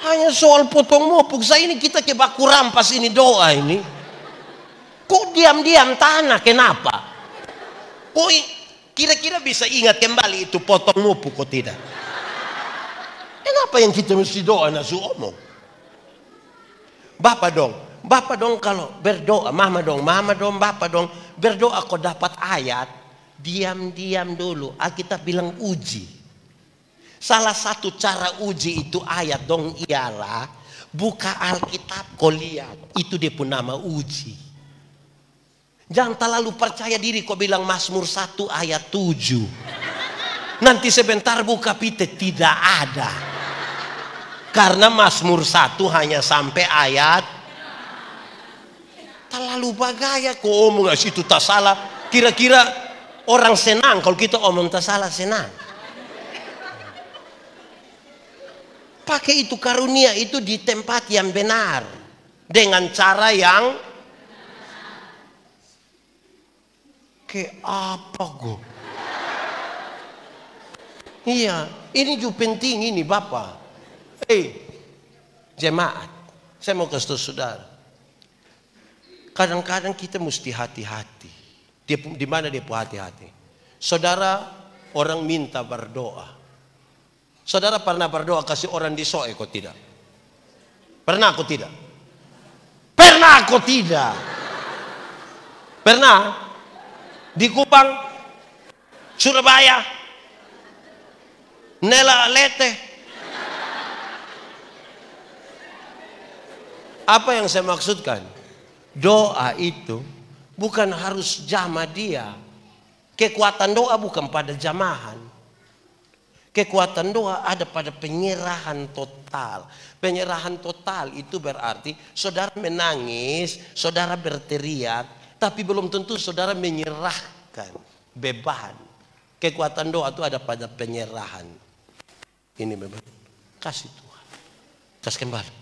Hanya soal potong mupuk, saya ini kita kebakuran pas ini doa ini. Kok diam-diam tanah kenapa? Kok kira-kira bisa ingat kembali itu potong mupu kok tidak? Kenapa ya, yang kita mesti doa nasu omong? Bapak dong, bapak dong kalau berdoa, mama dong, mama dong, bapak dong, berdoa kok dapat ayat, diam-diam dulu. Alkitab bilang uji. Salah satu cara uji itu ayat dong ialah buka Alkitab kau lihat itu dia pun nama uji. Jangan terlalu percaya diri kau bilang Mazmur 1 ayat 7. Nanti sebentar buka pite tidak ada. Karena Mazmur 1 hanya sampai ayat terlalu bagaya Kau omong oh, situ tak salah. Kira-kira orang senang kalau kita omong tak salah senang. Pakai itu karunia itu di tempat yang benar dengan cara yang ke apa gue? iya, ini juga penting ini Bapak. Eh, jemaat, saya mau kasih tahu saudara. Kadang-kadang kita mesti hati-hati. di mana dia hati-hati? Saudara orang minta berdoa. Saudara pernah berdoa kasih orang disoek kok tidak? Pernah aku tidak? Pernah aku tidak? Pernah? di Kupang, Surabaya, Nela Lete. Apa yang saya maksudkan? Doa itu bukan harus jama dia. Kekuatan doa bukan pada jamahan. Kekuatan doa ada pada penyerahan total. Penyerahan total itu berarti saudara menangis, saudara berteriak, tapi belum tentu saudara menyerahkan beban. Kekuatan doa itu ada pada penyerahan. Ini beban. Kasih Tuhan. Kasih kembali.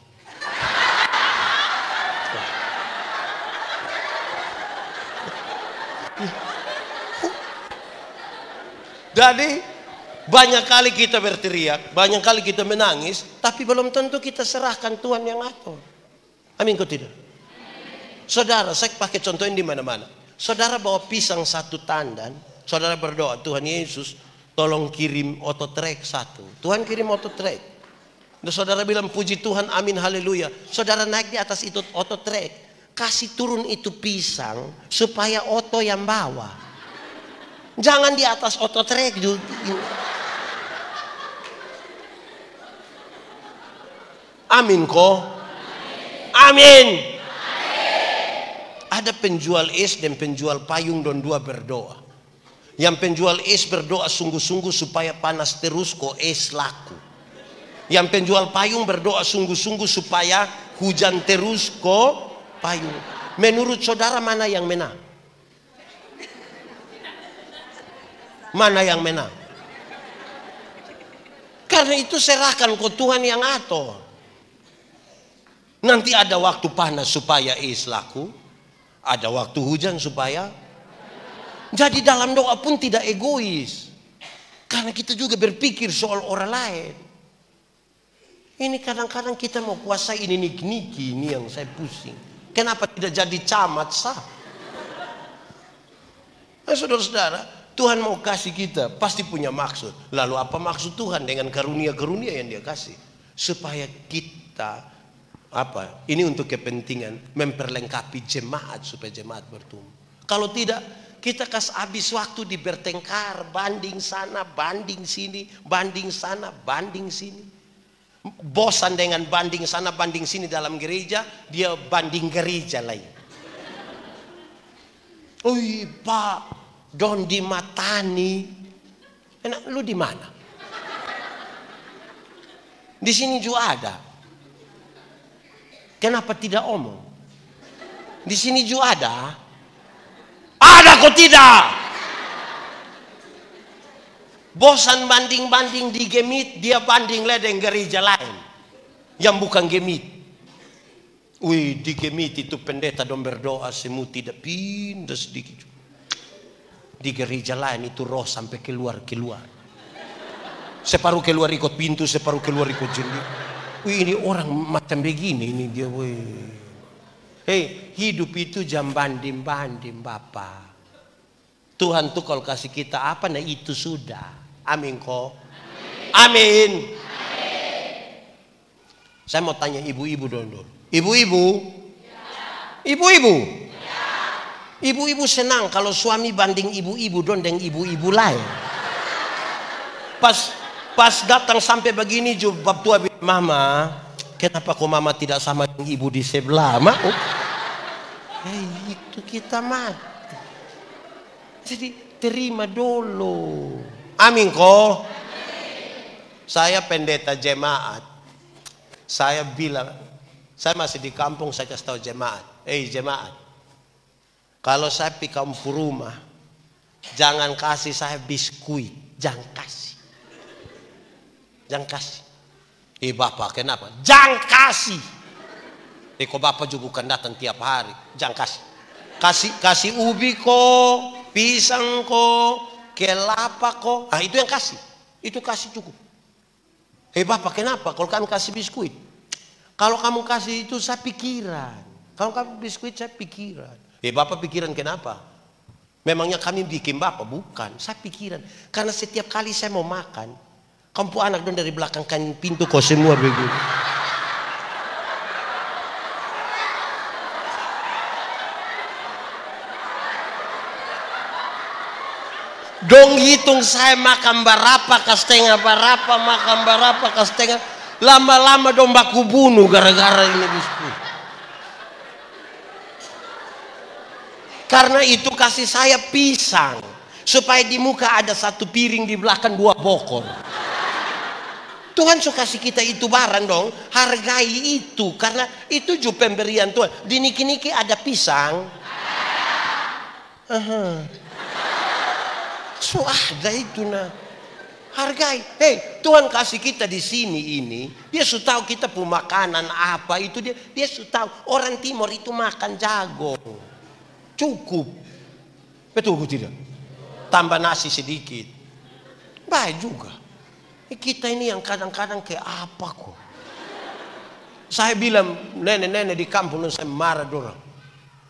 Jadi banyak kali kita berteriak, banyak kali kita menangis, tapi belum tentu kita serahkan Tuhan yang atur. Amin kau tidak? Saudara, saya pakai contohin di mana-mana. Saudara bawa pisang satu tandan, saudara berdoa, Tuhan Yesus, tolong kirim ototrek satu. Tuhan kirim ototrek. Dan saudara bilang puji Tuhan, amin, haleluya. Saudara naik di atas itu ototrek. Kasih turun itu pisang supaya oto yang bawa. Jangan di atas ototrek juga. Amin kok. Amin. Ada penjual es dan penjual payung dan dua berdoa. Yang penjual es berdoa sungguh-sungguh supaya panas terus kok es laku. Yang penjual payung berdoa sungguh-sungguh supaya hujan terus kok payung. Menurut saudara mana yang menang? Mana yang menang? Karena itu serahkan ke Tuhan yang atur. Nanti ada waktu panas supaya es laku. Ada waktu hujan supaya jadi dalam doa pun tidak egois. Karena kita juga berpikir soal orang lain. Ini kadang-kadang kita mau kuasa ini nik ini yang saya pusing. Kenapa tidak jadi camat sah? Nah, saudara-saudara, Tuhan mau kasih kita pasti punya maksud. Lalu apa maksud Tuhan dengan karunia-karunia yang dia kasih? Supaya kita apa? Ini untuk kepentingan memperlengkapi jemaat supaya jemaat bertumbuh. Kalau tidak, kita kas habis waktu di bertengkar, banding sana, banding sini, banding sana, banding sini. Bosan dengan banding sana, banding sini dalam gereja, dia banding gereja lain. Ui, Pak, don di Matani. Enak, lu di mana? Di sini juga ada. Kenapa tidak omong? Di sini juga ada. Ada kok tidak? Bosan banding-banding di gemit, dia banding ledeng gereja lain. Yang bukan gemit. Wih, di gemit itu pendeta dong berdoa semu tidak pindah sedikit. Di gereja lain itu roh sampai keluar-keluar. Separuh keluar ikut pintu, separuh keluar ikut jendela. Wih, ini orang macam begini ini dia. Wih. Hei, hidup itu jam banding-banding Bapak. Tuhan tuh kalau kasih kita apa nah itu sudah. Amin kok. Amin. Amin. Saya mau tanya ibu-ibu dulu. Ibu-ibu? Ibu-ibu? Ibu-ibu ya. ya. senang kalau suami banding ibu-ibu dengan ibu-ibu lain. Pas Pas datang sampai begini jubab tua bilang, Mama, kenapa kok mama tidak sama dengan ibu di sebelah? Mak, oh. eh, itu kita mati. Jadi terima dulu. Amin kok. Saya pendeta jemaat. Saya bilang, saya masih di kampung, saya kasih tahu jemaat. Eh jemaat, kalau saya pikam rumah, jangan kasih saya biskuit, jangan kasih jangkasi eh bapak kenapa jangkasi eh kok bapak juga bukan datang tiap hari jangkasi kasih kasih ubi kok pisang kok kelapa kok ah itu yang kasih itu kasih cukup eh bapak kenapa kalau kamu kasih biskuit kalau kamu kasih itu saya pikiran kalau kamu biskuit saya pikiran eh bapak pikiran kenapa Memangnya kami bikin Bapak? Bukan. Saya pikiran. Karena setiap kali saya mau makan, Kampu anak dong dari belakang kan pintu kau semua begitu. Dong hitung saya makan berapa kastengel berapa makan berapa kastengel lama-lama dong baku bunuh gara-gara ini bisku Karena itu kasih saya pisang supaya di muka ada satu piring di belakang dua bokor. Tuhan suka kasih kita itu barang dong. Hargai itu. Karena itu juga pemberian Tuhan. Di niki-niki ada pisang. Ada. Uh So ada itu nah. Hargai. Hei, Tuhan kasih kita di sini ini. Dia sudah tahu kita pun makanan apa itu dia. Dia sudah tahu orang timur itu makan jago. Cukup. Betul tidak? Tambah nasi sedikit. Baik juga. Eh, kita ini yang kadang-kadang kayak apa kok. Saya bilang nenek-nenek di kampung saya marah dorong.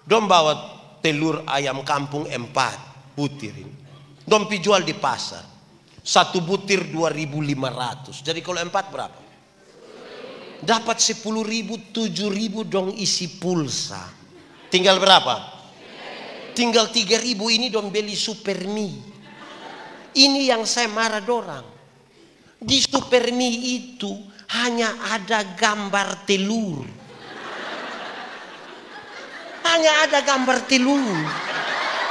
Dom bawa telur ayam kampung empat butir ini. Dom pijual di pasar. Satu butir 2.500. Jadi kalau empat berapa? Dapat 10.000, ribu, dong isi pulsa. Tinggal berapa? Tinggal 3.000 ini dong beli super mie. Ini yang saya marah dorang. Di Supermi itu hanya ada gambar telur. Hanya ada gambar telur.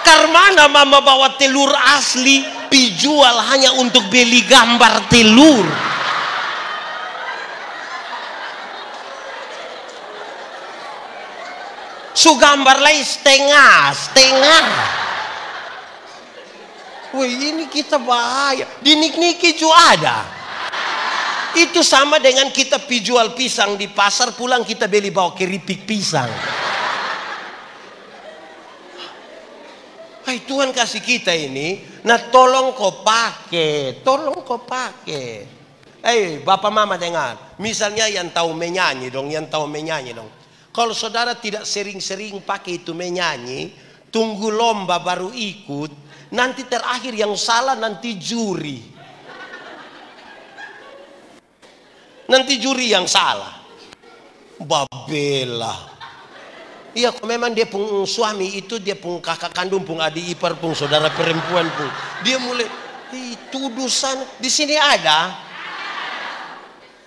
Karena mama bawa telur asli, dijual hanya untuk beli gambar telur. Su gambar lain setengah, setengah. Wih ini kita bahaya. Dinik-niki juga ada. Itu sama dengan kita pijual pisang di pasar pulang kita beli bawa keripik pisang. Hai Tuhan kasih kita ini, nah tolong kau pakai, tolong kau pakai. Eh bapak mama dengar, misalnya yang tahu menyanyi dong, yang tahu menyanyi dong. Kalau saudara tidak sering-sering pakai itu menyanyi, tunggu lomba baru ikut, nanti terakhir yang salah nanti juri. nanti juri yang salah. Babela. Iya, kok memang dia pun suami itu dia pun kakak kandung, pun adik ipar, pun saudara perempuan pun. Dia mulai tudusan di sini ada.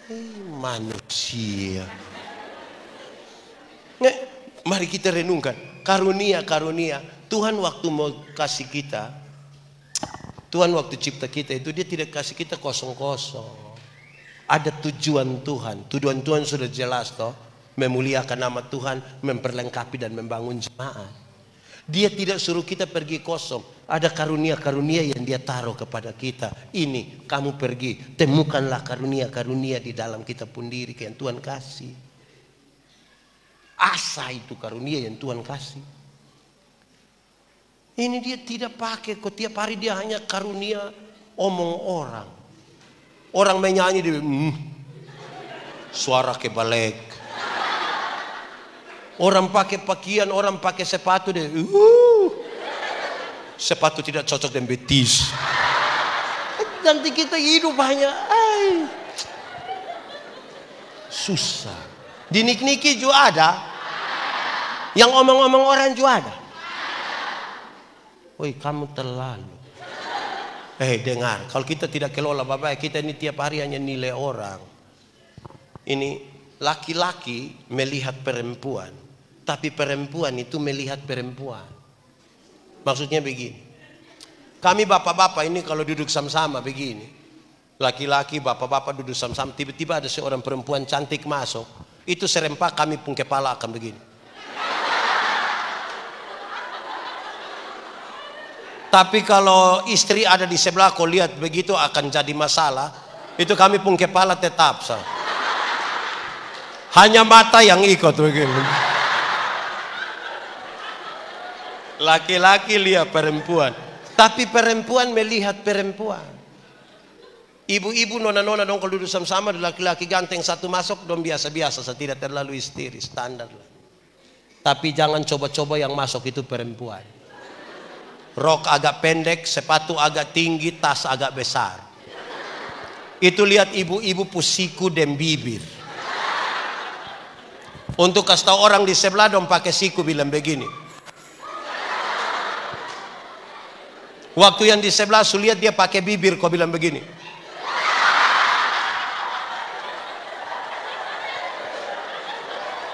Hei, manusia. Nge, mari kita renungkan karunia karunia Tuhan waktu mau kasih kita Tuhan waktu cipta kita itu dia tidak kasih kita kosong-kosong. Ada tujuan Tuhan. Tujuan Tuhan sudah jelas toh. Memuliakan nama Tuhan, memperlengkapi dan membangun jemaat. Dia tidak suruh kita pergi kosong. Ada karunia-karunia yang dia taruh kepada kita. Ini kamu pergi, temukanlah karunia-karunia di dalam kita pun diri yang Tuhan kasih. Asa itu karunia yang Tuhan kasih. Ini dia tidak pakai kok tiap hari dia hanya karunia omong orang. Orang main nyanyi di mm, suara kebalik. Orang pakai pakaian, orang pakai sepatu deh. Uh. Sepatu tidak cocok dengan betis. Nanti kita hidup hanya ay. susah. Dinik-niki juga ada. Yang omong-omong orang juga ada. Woi kamu terlalu. Hei eh, dengar, kalau kita tidak kelola Bapak, kita ini tiap hari hanya nilai orang. Ini laki-laki melihat perempuan, tapi perempuan itu melihat perempuan. Maksudnya begini. Kami bapak-bapak ini kalau duduk sama-sama begini. Laki-laki, bapak-bapak duduk sama-sama, tiba-tiba ada seorang perempuan cantik masuk. Itu serempak kami pun kepala akan begini. Tapi kalau istri ada di sebelah kau lihat begitu akan jadi masalah. Itu kami pun kepala tetap. So. Hanya mata yang ikut begini. Laki-laki lihat perempuan. Tapi perempuan melihat perempuan. Ibu-ibu nona-nona dong kalau duduk sama-sama laki-laki ganteng satu masuk dong biasa-biasa saya tidak terlalu istiri standar lah. Tapi jangan coba-coba yang masuk itu perempuan rok agak pendek, sepatu agak tinggi, tas agak besar. Itu lihat ibu-ibu pusiku dan bibir. Untuk kasih tahu orang di sebelah dong pakai siku bilang begini. Waktu yang di sebelah su dia pakai bibir kau bilang begini.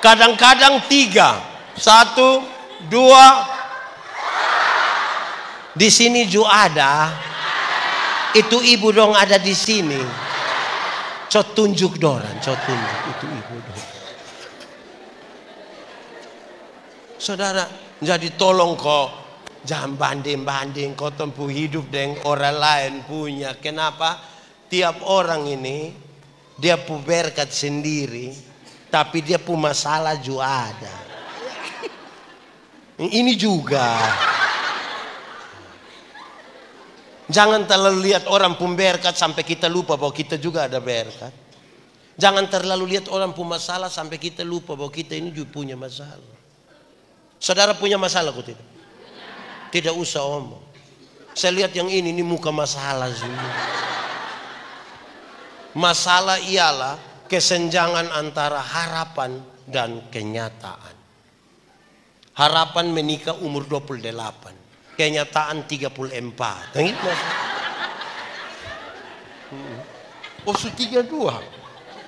Kadang-kadang tiga, satu, dua, di sini juga ada. Itu ibu dong ada di sini. Cot tunjuk doran, cot tunjuk itu ibu dong. Saudara, jadi tolong kok jangan banding-banding kau tempuh hidup dengan orang lain punya. Kenapa? Tiap orang ini dia pu berkat sendiri, tapi dia pu masalah juga ada. Ini juga. Jangan terlalu lihat orang pun berkat sampai kita lupa bahwa kita juga ada berkat. Jangan terlalu lihat orang pun masalah sampai kita lupa bahwa kita ini juga punya masalah. Saudara punya masalah kok tidak? Tidak usah omong. Saya lihat yang ini, ini muka masalah semua. Masalah ialah kesenjangan antara harapan dan kenyataan. Harapan menikah umur 28 kenyataan 34. Hmm. Oh, Osu 32.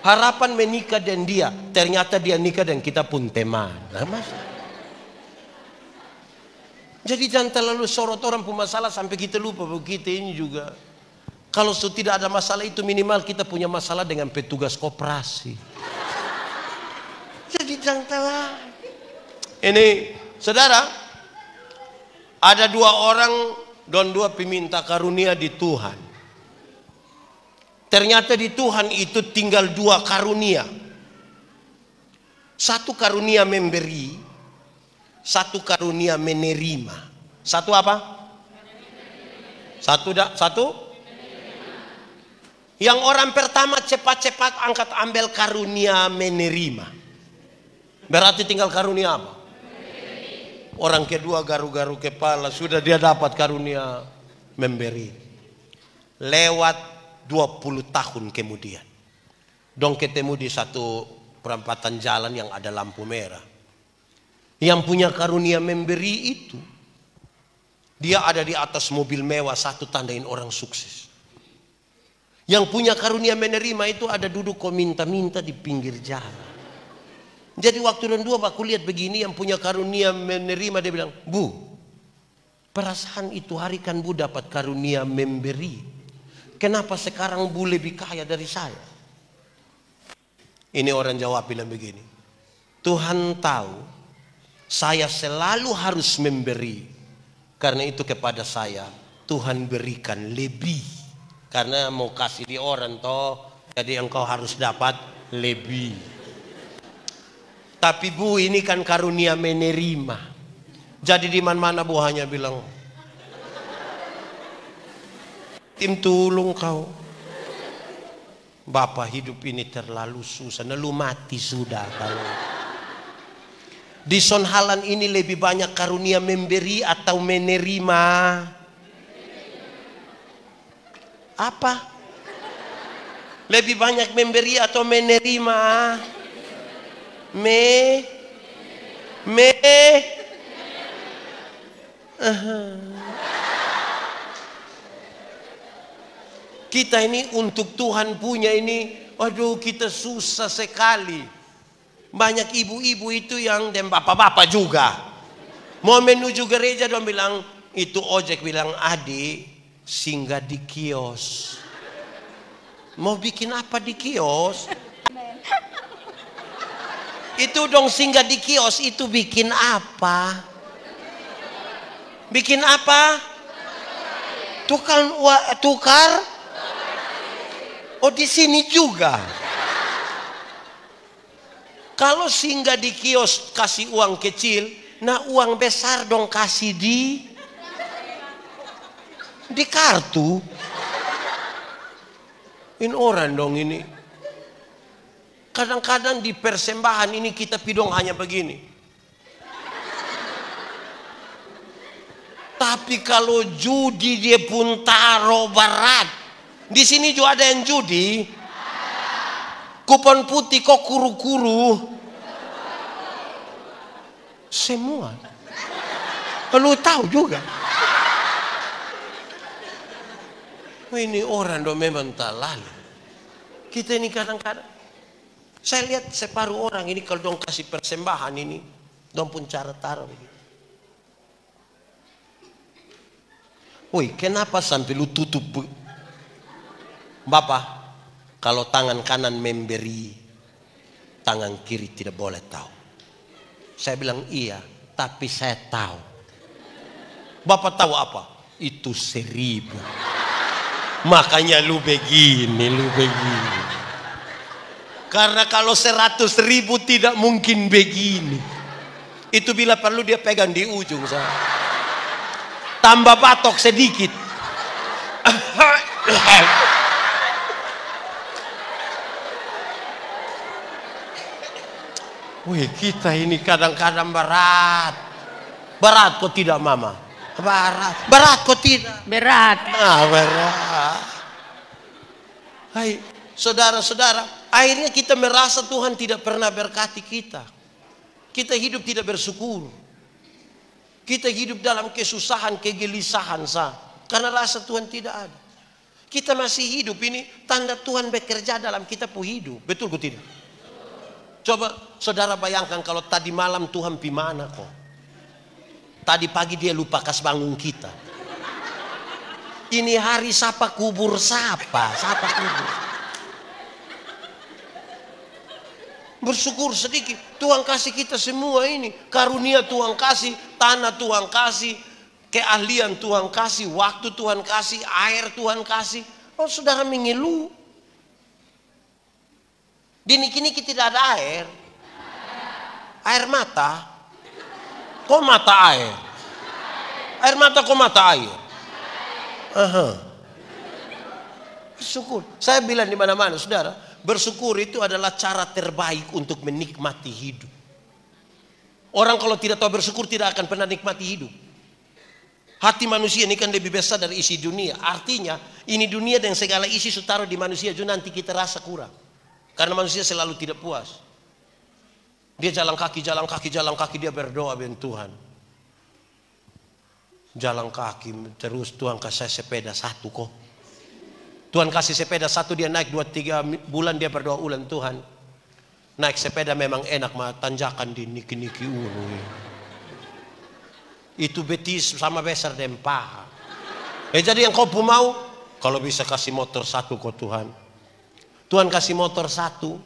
Harapan menikah dan dia. Ternyata dia nikah dan kita pun teman. Nah, mas. Jadi jangan terlalu sorot orang pun masalah sampai kita lupa bahwa ini juga. Kalau sudah tidak ada masalah itu minimal kita punya masalah dengan petugas koperasi. Jadi jangan terlalu. Ini saudara, ada dua orang dan dua peminta karunia di Tuhan. Ternyata di Tuhan itu tinggal dua karunia. Satu karunia memberi, satu karunia menerima. Satu apa? Satu dak satu yang orang pertama cepat-cepat angkat ambil karunia menerima. Berarti tinggal karunia apa? Orang kedua garu-garu kepala sudah dia dapat karunia memberi. Lewat 20 tahun kemudian. Dong ketemu di satu perempatan jalan yang ada lampu merah. Yang punya karunia memberi itu. Dia ada di atas mobil mewah satu tandain orang sukses. Yang punya karunia menerima itu ada duduk kok minta-minta di pinggir jalan. Jadi waktu dan dua aku lihat begini yang punya karunia menerima dia bilang, Bu, perasaan itu hari kan Bu dapat karunia memberi. Kenapa sekarang Bu lebih kaya dari saya? Ini orang jawab bilang begini. Tuhan tahu saya selalu harus memberi. Karena itu kepada saya Tuhan berikan lebih. Karena mau kasih di orang toh, jadi engkau harus dapat lebih. Tapi bu ini kan karunia menerima. Jadi di mana-mana bu hanya bilang. Tim tulung kau. Bapak hidup ini terlalu susah. Nah, lu mati sudah kalau. Di sonhalan ini lebih banyak karunia memberi atau menerima. Apa? Lebih banyak memberi atau menerima me me kita ini untuk Tuhan punya ini waduh kita susah sekali banyak ibu-ibu itu yang dan bapak-bapak juga mau menuju gereja dong bilang itu ojek bilang adik singgah di kios mau bikin apa di kios itu dong singgah di kios itu bikin apa? Bikin apa? Tukar tukar? Oh di sini juga. Kalau singgah di kios kasih uang kecil, nah uang besar dong kasih di di kartu. Ini orang dong ini. Kadang-kadang di persembahan ini kita pidong hanya begini. Tapi kalau judi dia pun taruh berat. Di sini juga ada yang judi. Kupon putih kok kuru-kuru. Semua. Perlu tahu juga. Ini orang dong memang tak lalu. Kita ini kadang-kadang saya lihat separuh orang ini kalau dong kasih persembahan ini, dong pun cara taruh. Woi, kenapa sampai lu tutup? Bapak, kalau tangan kanan memberi, tangan kiri tidak boleh tahu. Saya bilang iya, tapi saya tahu. Bapak tahu apa? Itu seribu. Makanya lu begini, lu begini. Karena kalau seratus ribu tidak mungkin begini. Itu bila perlu dia pegang di ujung saya. Tambah batok sedikit. Wih kita ini kadang-kadang berat. Berat kok tidak mama? Berat. Berat kok tidak? Berat. Nah, berat. Hai, saudara-saudara, akhirnya kita merasa Tuhan tidak pernah berkati kita. Kita hidup tidak bersyukur. Kita hidup dalam kesusahan, kegelisahan sah. Karena rasa Tuhan tidak ada. Kita masih hidup ini tanda Tuhan bekerja dalam kita pun hidup. Betul ku tidak? Coba saudara bayangkan kalau tadi malam Tuhan mana kok. Tadi pagi dia lupa kas bangun kita. Ini hari siapa kubur siapa? Siapa kubur. bersyukur sedikit. Tuhan kasih kita semua ini. Karunia Tuhan kasih, tanah Tuhan kasih, keahlian Tuhan kasih, waktu Tuhan kasih, air Tuhan kasih. Oh saudara mengeluh. Di nikini kita tidak ada air. Air mata. Kok mata air? Air mata kok mata air? Aha. Syukur. Saya bilang di mana-mana, saudara bersyukur itu adalah cara terbaik untuk menikmati hidup. Orang kalau tidak tahu bersyukur tidak akan pernah nikmati hidup. Hati manusia ini kan lebih besar dari isi dunia. Artinya ini dunia dan segala isi sutaro di manusia itu nanti kita rasa kurang. Karena manusia selalu tidak puas. Dia jalan kaki, jalan kaki, jalan kaki, dia berdoa dengan Tuhan. Jalan kaki terus Tuhan kasih sepeda satu kok. Tuhan kasih sepeda satu dia naik dua tiga bulan dia berdoa ulang Tuhan. Naik sepeda memang enak mah tanjakan di niki-niki ulu. Itu betis sama besar dempa. Eh jadi yang kau mau kalau bisa kasih motor satu kok Tuhan. Tuhan kasih motor satu,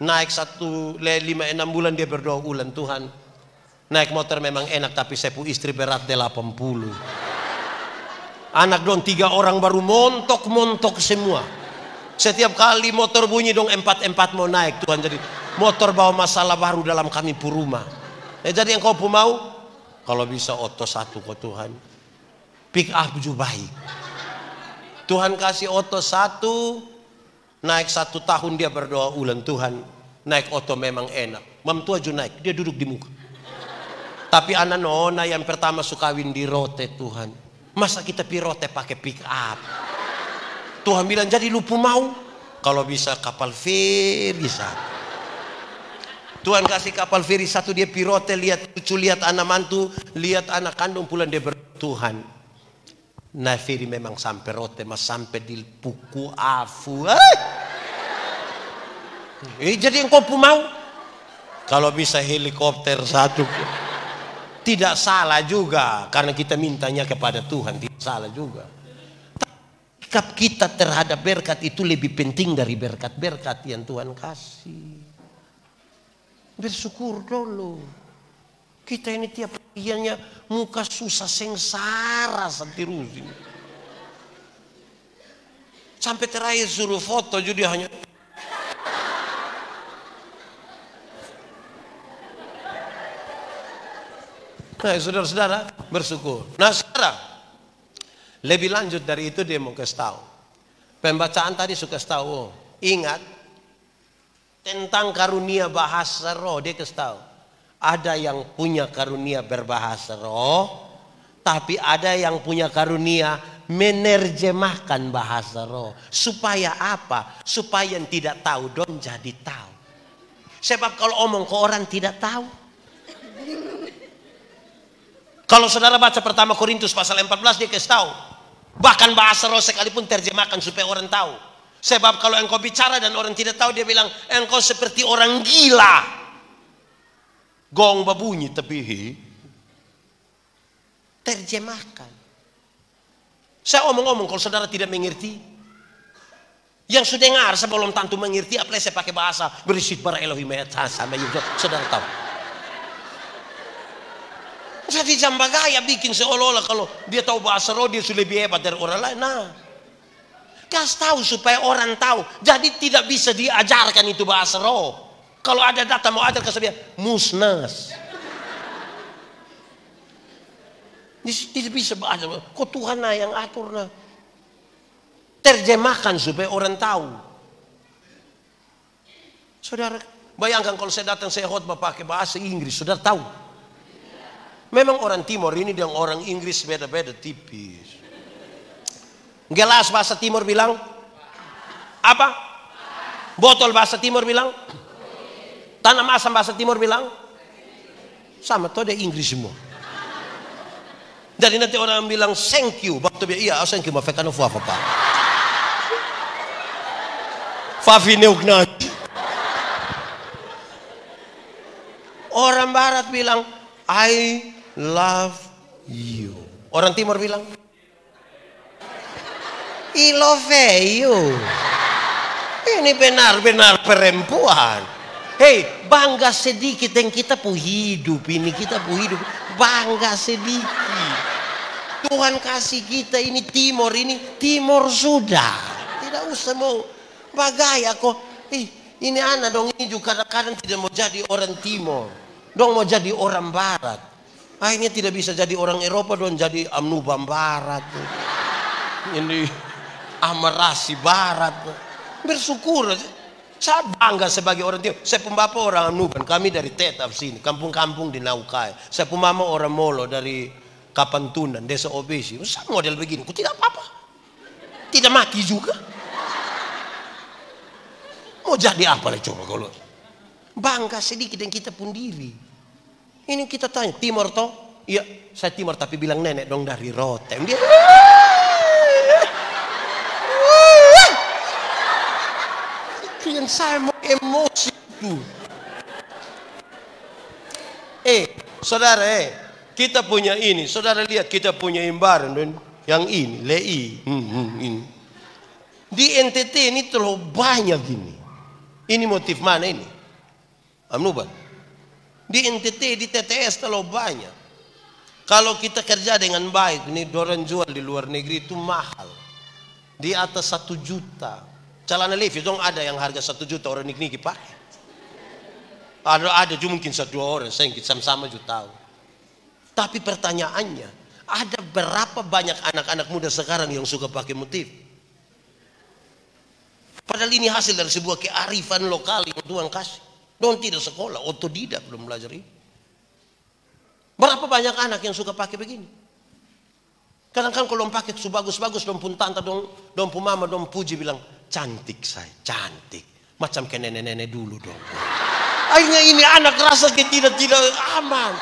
naik satu lima enam bulan dia berdoa ulang Tuhan. Naik motor memang enak tapi saya pun istri berat delapan puluh. Anak dong tiga orang baru montok-montok semua. Setiap kali motor bunyi dong empat-empat mau naik Tuhan jadi motor bawa masalah baru dalam kami puruma. Eh, jadi yang kau mau kalau bisa oto satu kok Tuhan. Pick up juga baik. Tuhan kasih oto satu naik satu tahun dia berdoa ulang Tuhan naik oto memang enak. Mam tua juga naik dia duduk di muka. Tapi anak nona yang pertama suka di rote Tuhan. Masa kita pirote pakai pick up? Tuhan bilang jadi lupu mau. Kalau bisa kapal feri satu. Tuhan kasih kapal feri satu dia pirote lihat cucu lihat anak mantu lihat anak kandung pulang dia ber nah feri memang sampai rote mas sampai di puku afu eh. eh jadi engkau mau kalau bisa helikopter satu tidak salah juga karena kita mintanya kepada Tuhan, tidak salah juga. Sikap kita terhadap berkat itu lebih penting dari berkat-berkat yang Tuhan kasih. Bersyukur dulu. Kita ini tiap pagiannya muka susah sengsara santirusin. Sampai terakhir suruh foto jadi hanya Nah, saudara-saudara, bersyukur. Nah, sekarang lebih lanjut dari itu dia mau kasih tahu. Pembacaan tadi suka tahu. Oh, ingat tentang karunia bahasa roh dia kasih tahu. Ada yang punya karunia berbahasa roh, tapi ada yang punya karunia menerjemahkan bahasa roh. Supaya apa? Supaya yang tidak tahu don jadi tahu. Sebab kalau omong ke orang tidak tahu. Kalau saudara baca pertama Korintus pasal 14 dia kasih tahu. Bahkan bahasa roh sekalipun terjemahkan supaya orang tahu. Sebab kalau engkau bicara dan orang tidak tahu dia bilang engkau seperti orang gila. Gong babunyi tapi terjemahkan. Saya omong-omong kalau saudara tidak mengerti yang sudah dengar sebelum tentu mengerti apalagi saya pakai bahasa berisik para Elohim ya, sama saudara tahu. Jadi gaya bikin seolah-olah kalau dia tahu bahasa roh dia sudah lebih hebat dari orang lain. Nah, kas tahu supaya orang tahu. Jadi tidak bisa diajarkan itu bahasa roh. Kalau ada data mau ajar kasih dia musnas. Tidak bisa bahasa roh. Kok Tuhan lah yang atur nah. Terjemahkan supaya orang tahu. Saudara, bayangkan kalau saya datang saya khotbah pakai bahasa Inggris, saudara tahu. Memang orang Timor ini dengan orang Inggris beda-beda tipis. Gelas bahasa Timor bilang apa? Botol bahasa Timor bilang tanam asam bahasa Timor bilang sama tuh ada Inggris semua. Jadi nanti orang bilang thank you, waktu dia iya thank you maafkan aku apa pak? Fafi Orang Barat bilang I love you. Orang timur bilang, I love you. Ini benar-benar perempuan. Hei, bangga sedikit yang kita pu hidup ini, kita pu hidup. Bangga sedikit. Tuhan kasih kita ini timur ini, timur sudah. Tidak usah mau bagaya aku. Ih, ini anak dong ini juga kadang-kadang tidak mau jadi orang timur. Dong mau jadi orang barat Akhirnya tidak bisa jadi orang Eropa dan jadi Amnu Barat. Ini Amerasi Barat. Bersyukur. Saya bangga sebagai orang Tionghoa. Saya pun bapak orang Amnuban. Kami dari Tetap sini. Kampung-kampung di Naukai. Saya mama orang Molo dari Kapantunan. Desa Obesi. Saya model begini. aku tidak apa-apa. Tidak mati juga. Mau jadi apa lah coba kalau. Bangga sedikit dan kita pun diri. Ini kita tanya, Timur toh? Iya, saya Timur tapi bilang nenek dong dari Rotem. Dia Klien saya mau emosi itu. Eh, saudara, eh, kita punya ini. Saudara lihat kita punya imbaran dan yang ini, lei. Hmm, hmm, ini. Di NTT ini terlalu banyak ini. Ini motif mana ini? Amnuban. Di NTT, di TTS terlalu banyak. Kalau kita kerja dengan baik, ini dorong jual di luar negeri itu mahal. Di atas satu juta. Celana Levi's dong ada yang harga satu juta orang ini pakai. Ada ada juga mungkin satu orang, saya sama-sama juga tahu. Tapi pertanyaannya, ada berapa banyak anak-anak muda sekarang yang suka pakai motif? Padahal ini hasil dari sebuah kearifan lokal yang Tuhan kasih. Don tidak sekolah, otodidak belum belajar ini. Berapa banyak anak yang suka pakai begini? Kadang kan kalau pakai sebagus-bagus, dong pun tante, dong, dong pun mama, dong puji bilang, cantik saya, cantik. Macam ke nenek-nenek dulu dong. Akhirnya ini anak rasa tidak tidak aman.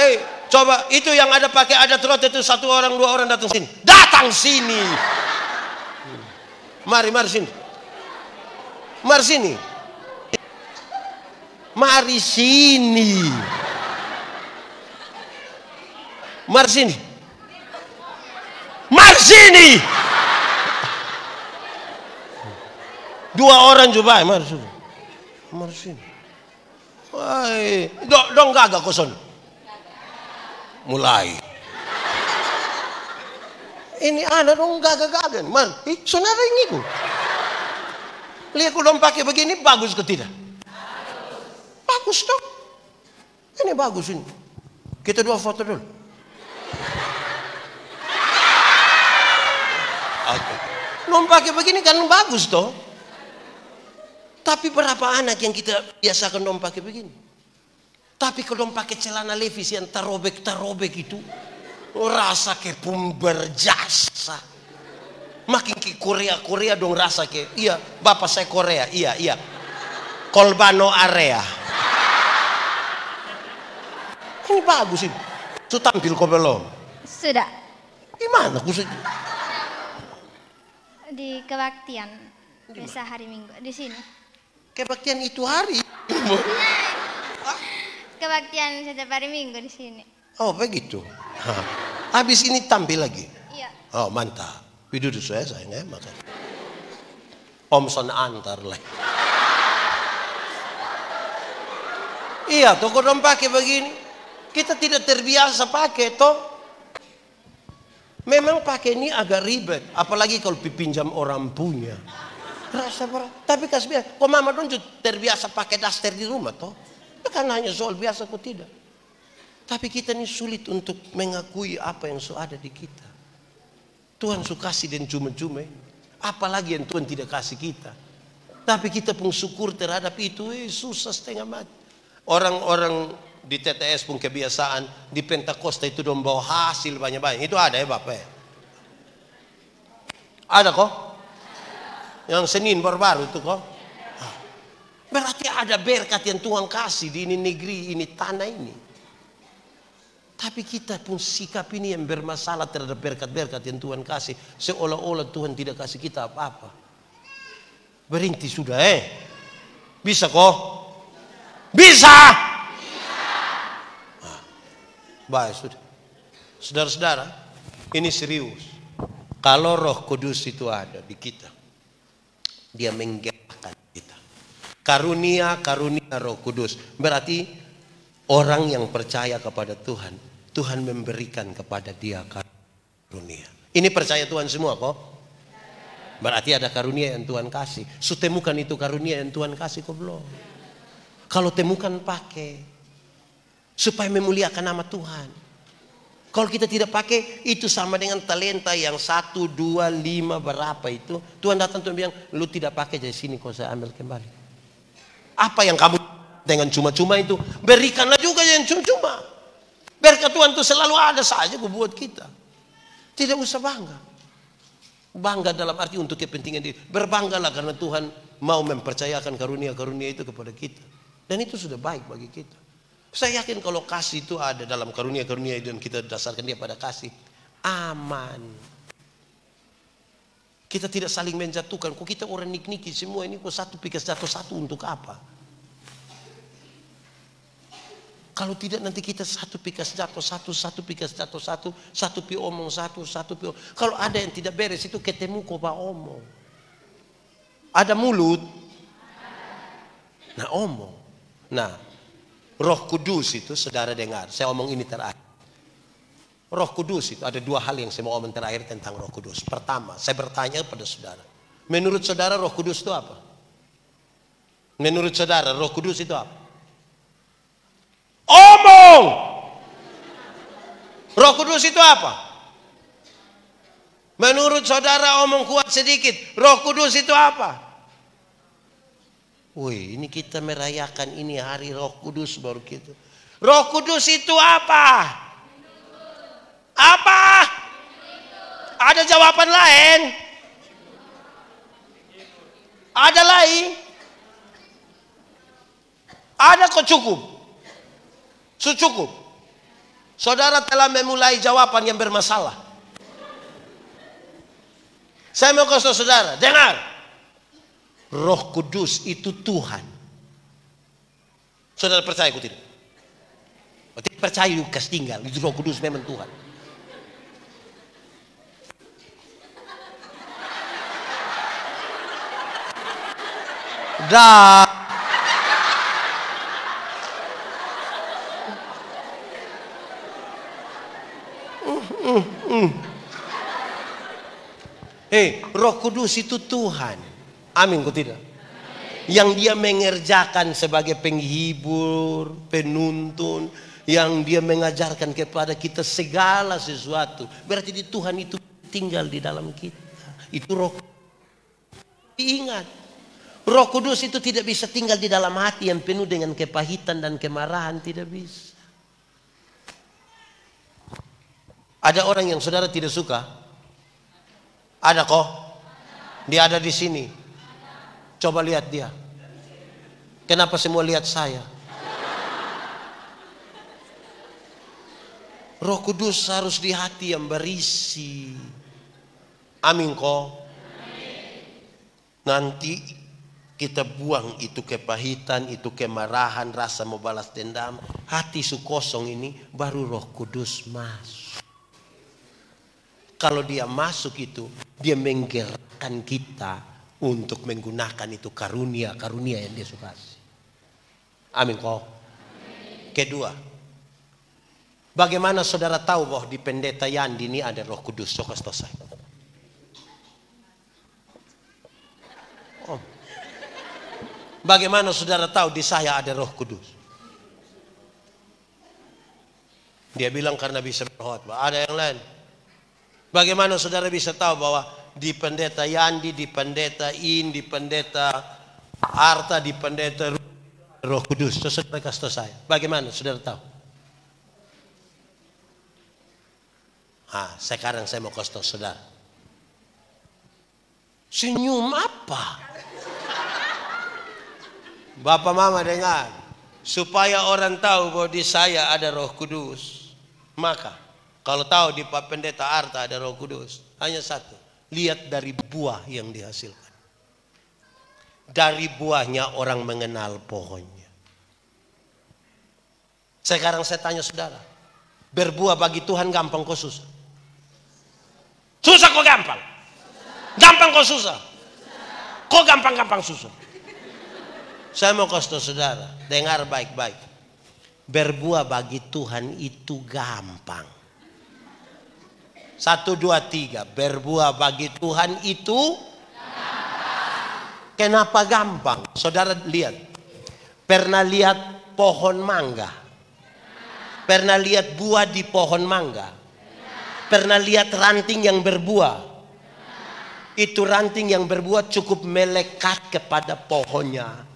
Eh, coba itu yang ada pakai ada terus itu satu orang dua orang datang sini. Datang sini. Mari mari sini. Mari sini mari sini mari sini mari sini dua orang coba mari sini mari sini Wah, dong gak agak kosong. Mulai. Ini anak dong gak gagakan Mar, ih, saudara ini kok. Lihat ku dong pakai begini bagus ke tidak? Bagus dong. Ini bagus ini. Kita dua foto dulu. Aku. Lo pakai begini kan bagus toh. Tapi berapa anak yang kita biasakan dong pakai begini? Tapi kalau pakai celana levis yang terobek-terobek itu, rasa ke pun berjasa. Makin ke Korea, Korea dong rasa ke. Iya, bapak saya Korea. Iya, iya. Kolbano Area. Ini bagus ini. Sudah tampil kau belum? Sudah. Di mana sih? Di kebaktian. Biasa hari Minggu di sini. Kebaktian itu hari. kebaktian setiap hari Minggu di sini. Oh begitu. Abis Habis ini tampil lagi. Iya. Oh mantap. Widudus saya saya nggak makanya. Omson antar lagi. Iya, toko dong pakai begini. Kita tidak terbiasa pakai toh. Memang pakai ini agak ribet, apalagi kalau dipinjam orang punya. Rasa berat. Tapi kasih kok mama dong terbiasa pakai daster di rumah toh. Itu ya kan hanya soal biasa kok tidak. Tapi kita ini sulit untuk mengakui apa yang sudah ada di kita. Tuhan suka kasih dan cuma-cuma. Apalagi yang Tuhan tidak kasih kita. Tapi kita pun syukur terhadap itu, eh, susah setengah mati. Orang-orang di TTS pun kebiasaan di Pentakosta itu bawa hasil banyak-banyak. Itu ada ya Bapak ya? Eh? Ada kok? Yang Senin baru-baru itu kok? Ah. Berarti ada berkat yang Tuhan kasih di ini negeri, ini tanah ini. Tapi kita pun sikap ini yang bermasalah terhadap berkat-berkat yang Tuhan kasih. Seolah-olah Tuhan tidak kasih kita apa-apa. Berhenti sudah eh. Bisa kok bisa. Bisa. Nah, baik sudah. Saudara-saudara, ini serius. Kalau Roh Kudus itu ada di kita, dia menggerakkan kita. Karunia, karunia Roh Kudus. Berarti orang yang percaya kepada Tuhan, Tuhan memberikan kepada dia karunia. Ini percaya Tuhan semua kok. Berarti ada karunia yang Tuhan kasih. Sutemukan itu karunia yang Tuhan kasih kok belum. Kalau temukan pakai. Supaya memuliakan nama Tuhan. Kalau kita tidak pakai itu sama dengan talenta yang satu, dua, lima berapa itu. Tuhan datang Tuhan bilang lu tidak pakai dari sini kau saya ambil kembali. Apa yang kamu dengan cuma-cuma itu berikanlah juga yang cuma-cuma. Berkat Tuhan itu selalu ada saja buat kita. Tidak usah bangga. Bangga dalam arti untuk kepentingan diri. Berbanggalah karena Tuhan mau mempercayakan karunia-karunia itu kepada kita. Dan itu sudah baik bagi kita. Saya yakin kalau kasih itu ada dalam karunia-karunia itu dan kita dasarkan dia pada kasih. Aman. Kita tidak saling menjatuhkan. Kok kita orang nik-niki semua ini kok satu pikir jatuh satu untuk apa? Kalau tidak nanti kita satu pikas jatuh satu, satu pikas jatuh satu, satu pi omong satu, satu pi omong. Kalau ada yang tidak beres itu ketemu kau omong. Ada mulut, nah omong. Nah, Roh Kudus itu saudara dengar, saya omong ini terakhir. Roh Kudus itu ada dua hal yang saya mau omong terakhir tentang Roh Kudus. Pertama, saya bertanya pada saudara, menurut saudara Roh Kudus itu apa? Menurut saudara Roh Kudus itu apa? Omong. Roh Kudus itu apa? Menurut saudara omong kuat sedikit, Roh Kudus itu apa? Woi, ini kita merayakan ini hari Roh Kudus baru kita. Roh Kudus itu apa? Apa? Ada jawaban lain? Ada lain? Ada kok cukup? cukup. Saudara telah memulai jawaban yang bermasalah. Saya mau kasih saudara, dengar. Roh Kudus itu Tuhan. Saudara percaya aku tidak? Berarti percaya Lukas tinggal, itu Roh Kudus memang Tuhan. Dah. Hei, eh, Roh Kudus itu Tuhan. Amin kok tidak? Yang dia mengerjakan sebagai penghibur, penuntun, yang dia mengajarkan kepada kita segala sesuatu. Berarti di Tuhan itu tinggal di dalam kita. Itu roh. Diingat. Roh Kudus itu tidak bisa tinggal di dalam hati yang penuh dengan kepahitan dan kemarahan. Tidak bisa. Ada orang yang saudara tidak suka? Ada kok? Dia ada di sini. Coba lihat dia. Kenapa semua lihat saya? Roh Kudus harus di hati yang berisi. Amin kok. Nanti kita buang itu kepahitan, itu kemarahan, rasa mau balas dendam. Hati su kosong ini baru roh kudus masuk. Kalau dia masuk itu, dia menggerakkan kita untuk menggunakan itu karunia-karunia yang dia suka Amin kok. Kedua, bagaimana saudara tahu bahwa di pendeta Yandi ini ada roh kudus? So kasih Oh. Bagaimana saudara tahu di saya ada roh kudus? Dia bilang karena bisa berkhotbah. Ada yang lain. Bagaimana saudara bisa tahu bahwa di pendeta Yandi, di pendeta In, di pendeta Arta, di pendeta Roh Kudus. Sesudah mereka kasih saya. Bagaimana saudara tahu? Ah, sekarang saya mau kasih saudara. Senyum apa? Bapak Mama dengar. Supaya orang tahu bahwa di saya ada roh kudus. Maka kalau tahu di Pak Pendeta Arta ada roh kudus. Hanya satu. Lihat dari buah yang dihasilkan. Dari buahnya orang mengenal pohonnya. Sekarang saya tanya saudara, berbuah bagi Tuhan gampang kok susah? Susah kok gampang? Gampang kok susah? Kok gampang-gampang susah? Saya mau kasih tahu saudara, dengar baik-baik. Berbuah bagi Tuhan itu gampang. Satu, dua, tiga. Berbuah bagi Tuhan itu gampang. kenapa gampang? Saudara lihat. Pernah lihat pohon mangga? Pernah lihat buah di pohon mangga? Pernah lihat ranting yang berbuah? Itu ranting yang berbuah cukup melekat kepada pohonnya.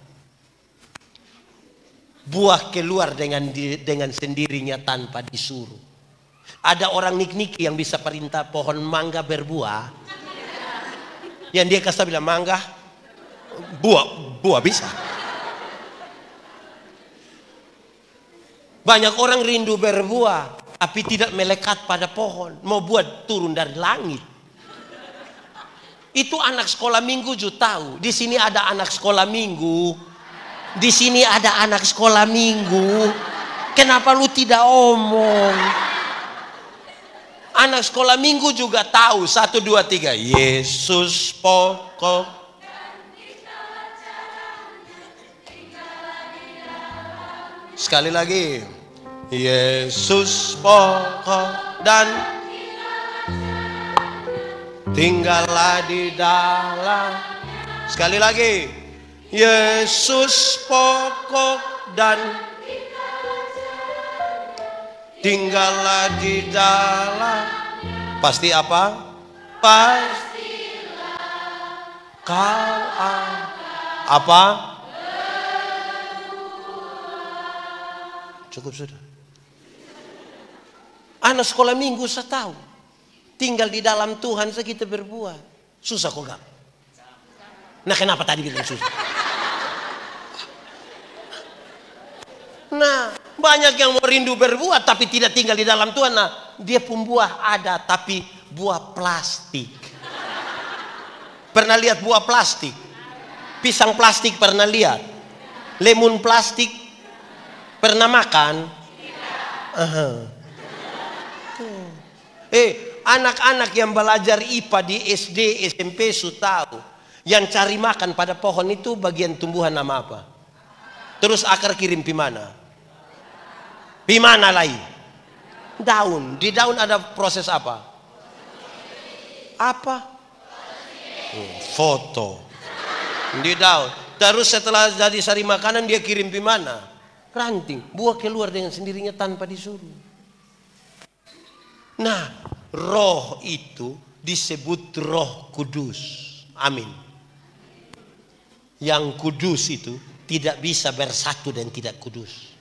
Buah keluar dengan dengan sendirinya tanpa disuruh. Ada orang nik nik yang bisa perintah pohon mangga berbuah. Yang dia kasih bilang mangga, buah, buah bisa. Banyak orang rindu berbuah, tapi tidak melekat pada pohon. Mau buat turun dari langit. Itu anak sekolah minggu juga tahu. Di sini ada anak sekolah minggu. Di sini ada anak sekolah minggu. Kenapa lu tidak omong? Anak sekolah minggu juga tahu satu dua tiga. Yesus pokok Sekali lagi. Yesus pokok dan tinggallah di dalam. Sekali lagi. Yesus pokok dan tinggallah di dalam pasti apa pastilah kau apa cukup sudah anak sekolah minggu saya tahu tinggal di dalam Tuhan saya kita berbuat susah kok gak nah kenapa tadi bilang susah nah banyak yang mau rindu berbuah tapi tidak tinggal di dalam Tuhan. Nah, dia pun buah ada tapi buah plastik. Pernah lihat buah plastik? Pisang plastik pernah lihat? Lemon plastik pernah makan? Uh -huh. Eh, anak-anak yang belajar IPA di SD, SMP su tahu yang cari makan pada pohon itu bagian tumbuhan nama apa? Terus akar kirim di mana? Bimana lagi? Daun. Di daun ada proses apa? Apa? Oh, foto. Di daun. Terus setelah jadi sari makanan dia kirim bimana? Ranting. Buah keluar dengan sendirinya tanpa disuruh. Nah, roh itu disebut roh kudus. Amin. Yang kudus itu tidak bisa bersatu dan tidak kudus.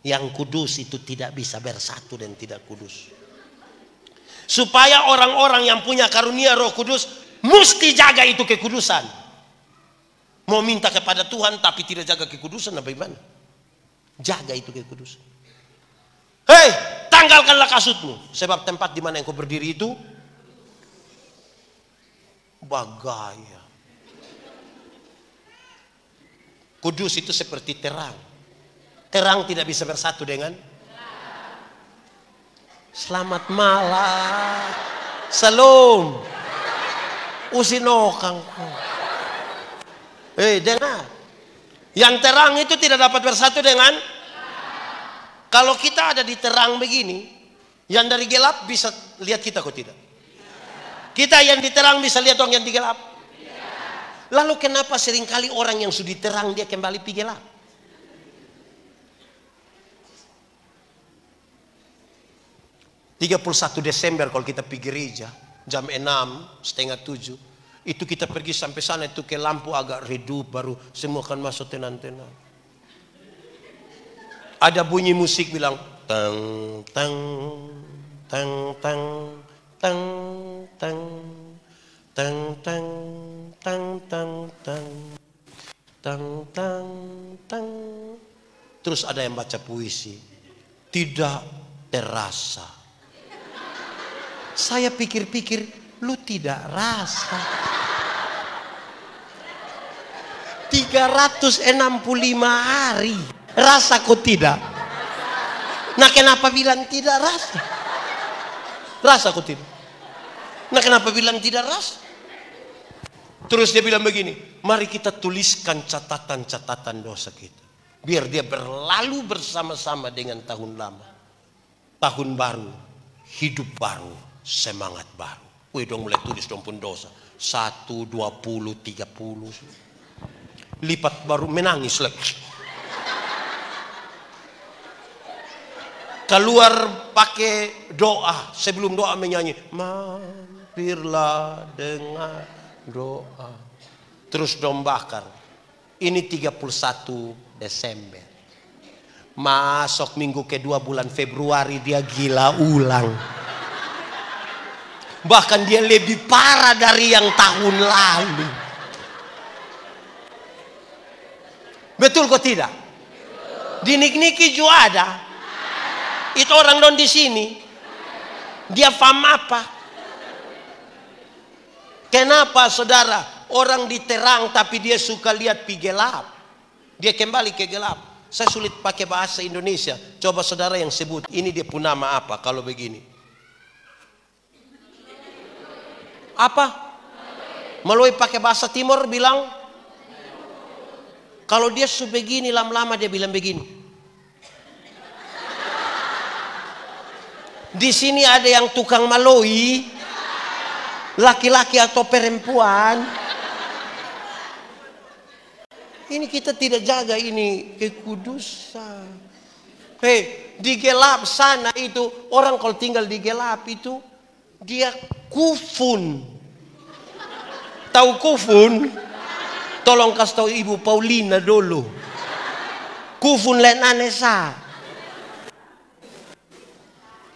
Yang kudus itu tidak bisa bersatu dan tidak kudus. Supaya orang-orang yang punya karunia roh kudus mesti jaga itu kekudusan. Mau minta kepada Tuhan tapi tidak jaga kekudusan apa gimana? Jaga itu kekudusan. Hei, tanggalkanlah kasutmu. Sebab tempat di mana engkau berdiri itu bagaya. Kudus itu seperti terang Terang tidak bisa bersatu dengan Selamat malam. Salam. Usinokang Hei, Eh, dengar. Yang terang itu tidak dapat bersatu dengan kalau kita ada di terang begini, yang dari gelap bisa lihat kita kok tidak? Kita yang di terang bisa lihat orang yang di gelap. Lalu kenapa seringkali orang yang sudah terang dia kembali pergi gelap? 31 Desember kalau kita pergi gereja, jam 6, setengah 7. Itu kita pergi sampai sana itu ke lampu agak redup baru semua akan masuk tenan-tenan Ada bunyi musik bilang tang tang tang tang tang tang tang tang tang tang tang tang tang tang terus ada yang baca puisi tidak terasa saya pikir-pikir, lu tidak rasa. 365 hari. Rasa kok tidak? Nah kenapa bilang tidak rasa? Rasa kok tidak? Nah kenapa bilang tidak rasa? Terus dia bilang begini, mari kita tuliskan catatan-catatan dosa kita. Biar dia berlalu bersama-sama dengan tahun lama. Tahun baru, hidup baru semangat baru. Wih dong mulai tulis dong pun dosa. Satu, dua puluh, tiga puluh. Lipat baru menangis lagi. Keluar pakai doa. Sebelum doa menyanyi. Mampirlah dengan doa. Terus dong bakar. Ini 31 Desember. Masuk minggu kedua bulan Februari dia gila ulang. Bahkan dia lebih parah dari yang tahun lalu. Betul kok tidak? Dinik-niki juga ada. Itu orang don di sini. Dia faham apa? Kenapa saudara? Orang diterang tapi dia suka lihat pi gelap. Dia kembali ke gelap. Saya sulit pakai bahasa Indonesia. Coba saudara yang sebut. Ini dia pun nama apa kalau begini? apa? Melalui pakai bahasa timur bilang kalau dia sebegini lama-lama dia bilang begini. Di sini ada yang tukang maloi, laki-laki atau perempuan. Ini kita tidak jaga ini kekudusan. Hei, di gelap sana itu orang kalau tinggal di gelap itu dia kufun. Tahu kufun? Tolong kasih tahu Ibu Paulina dulu. Kufun lain Nesa,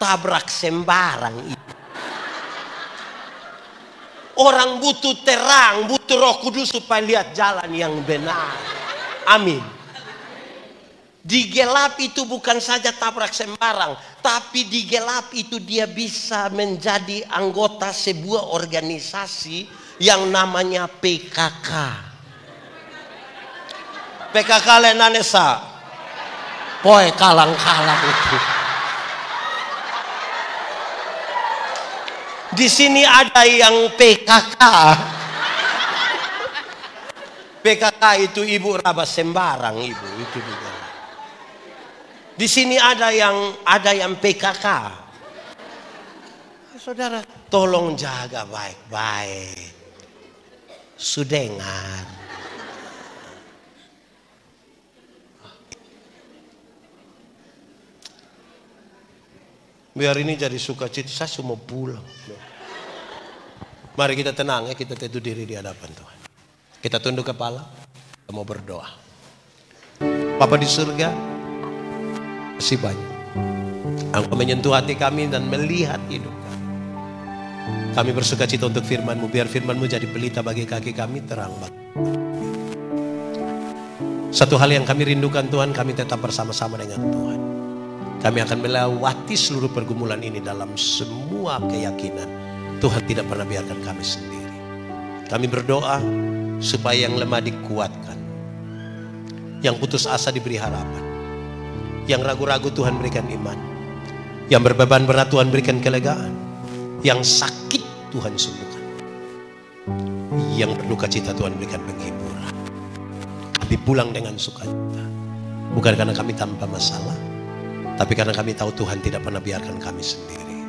Tabrak sembarang ibu. Orang butuh terang, butuh roh kudus supaya lihat jalan yang benar. Amin. Digelap itu bukan saja tabrak sembarang, tapi digelap itu dia bisa menjadi anggota sebuah organisasi yang namanya PKK. PKK lenanesa. Poe kalang-kalang itu. Di sini ada yang PKK. PKK itu ibu rabat sembarang ibu itu juga. Di sini ada yang ada yang PKK. Saudara, tolong jaga baik-baik. Sudengar. Biar ini jadi sukacita, saya cuma pulang. Mari kita tenang ya, kita teduh diri di hadapan Tuhan. Kita tunduk kepala, kita mau berdoa. Papa di surga, Kasih banyak. Engkau menyentuh hati kami dan melihat hidup kami. Kami bersuka cita untuk FirmanMu Biar FirmanMu jadi pelita bagi kaki kami, terang Satu hal yang kami rindukan Tuhan, kami tetap bersama-sama dengan Tuhan. Kami akan melewati seluruh pergumulan ini dalam semua keyakinan. Tuhan tidak pernah biarkan kami sendiri. Kami berdoa supaya yang lemah dikuatkan. Yang putus asa diberi harapan yang ragu-ragu Tuhan berikan iman. Yang berbeban berat Tuhan berikan kelegaan. Yang sakit Tuhan sembuhkan. Yang berduka cita Tuhan berikan penghiburan. Kami pulang dengan sukacita. Bukan karena kami tanpa masalah. Tapi karena kami tahu Tuhan tidak pernah biarkan kami sendiri.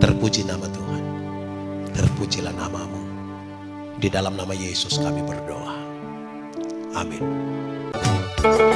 Terpuji nama Tuhan. Terpujilah namamu. Di dalam nama Yesus kami berdoa. Amin.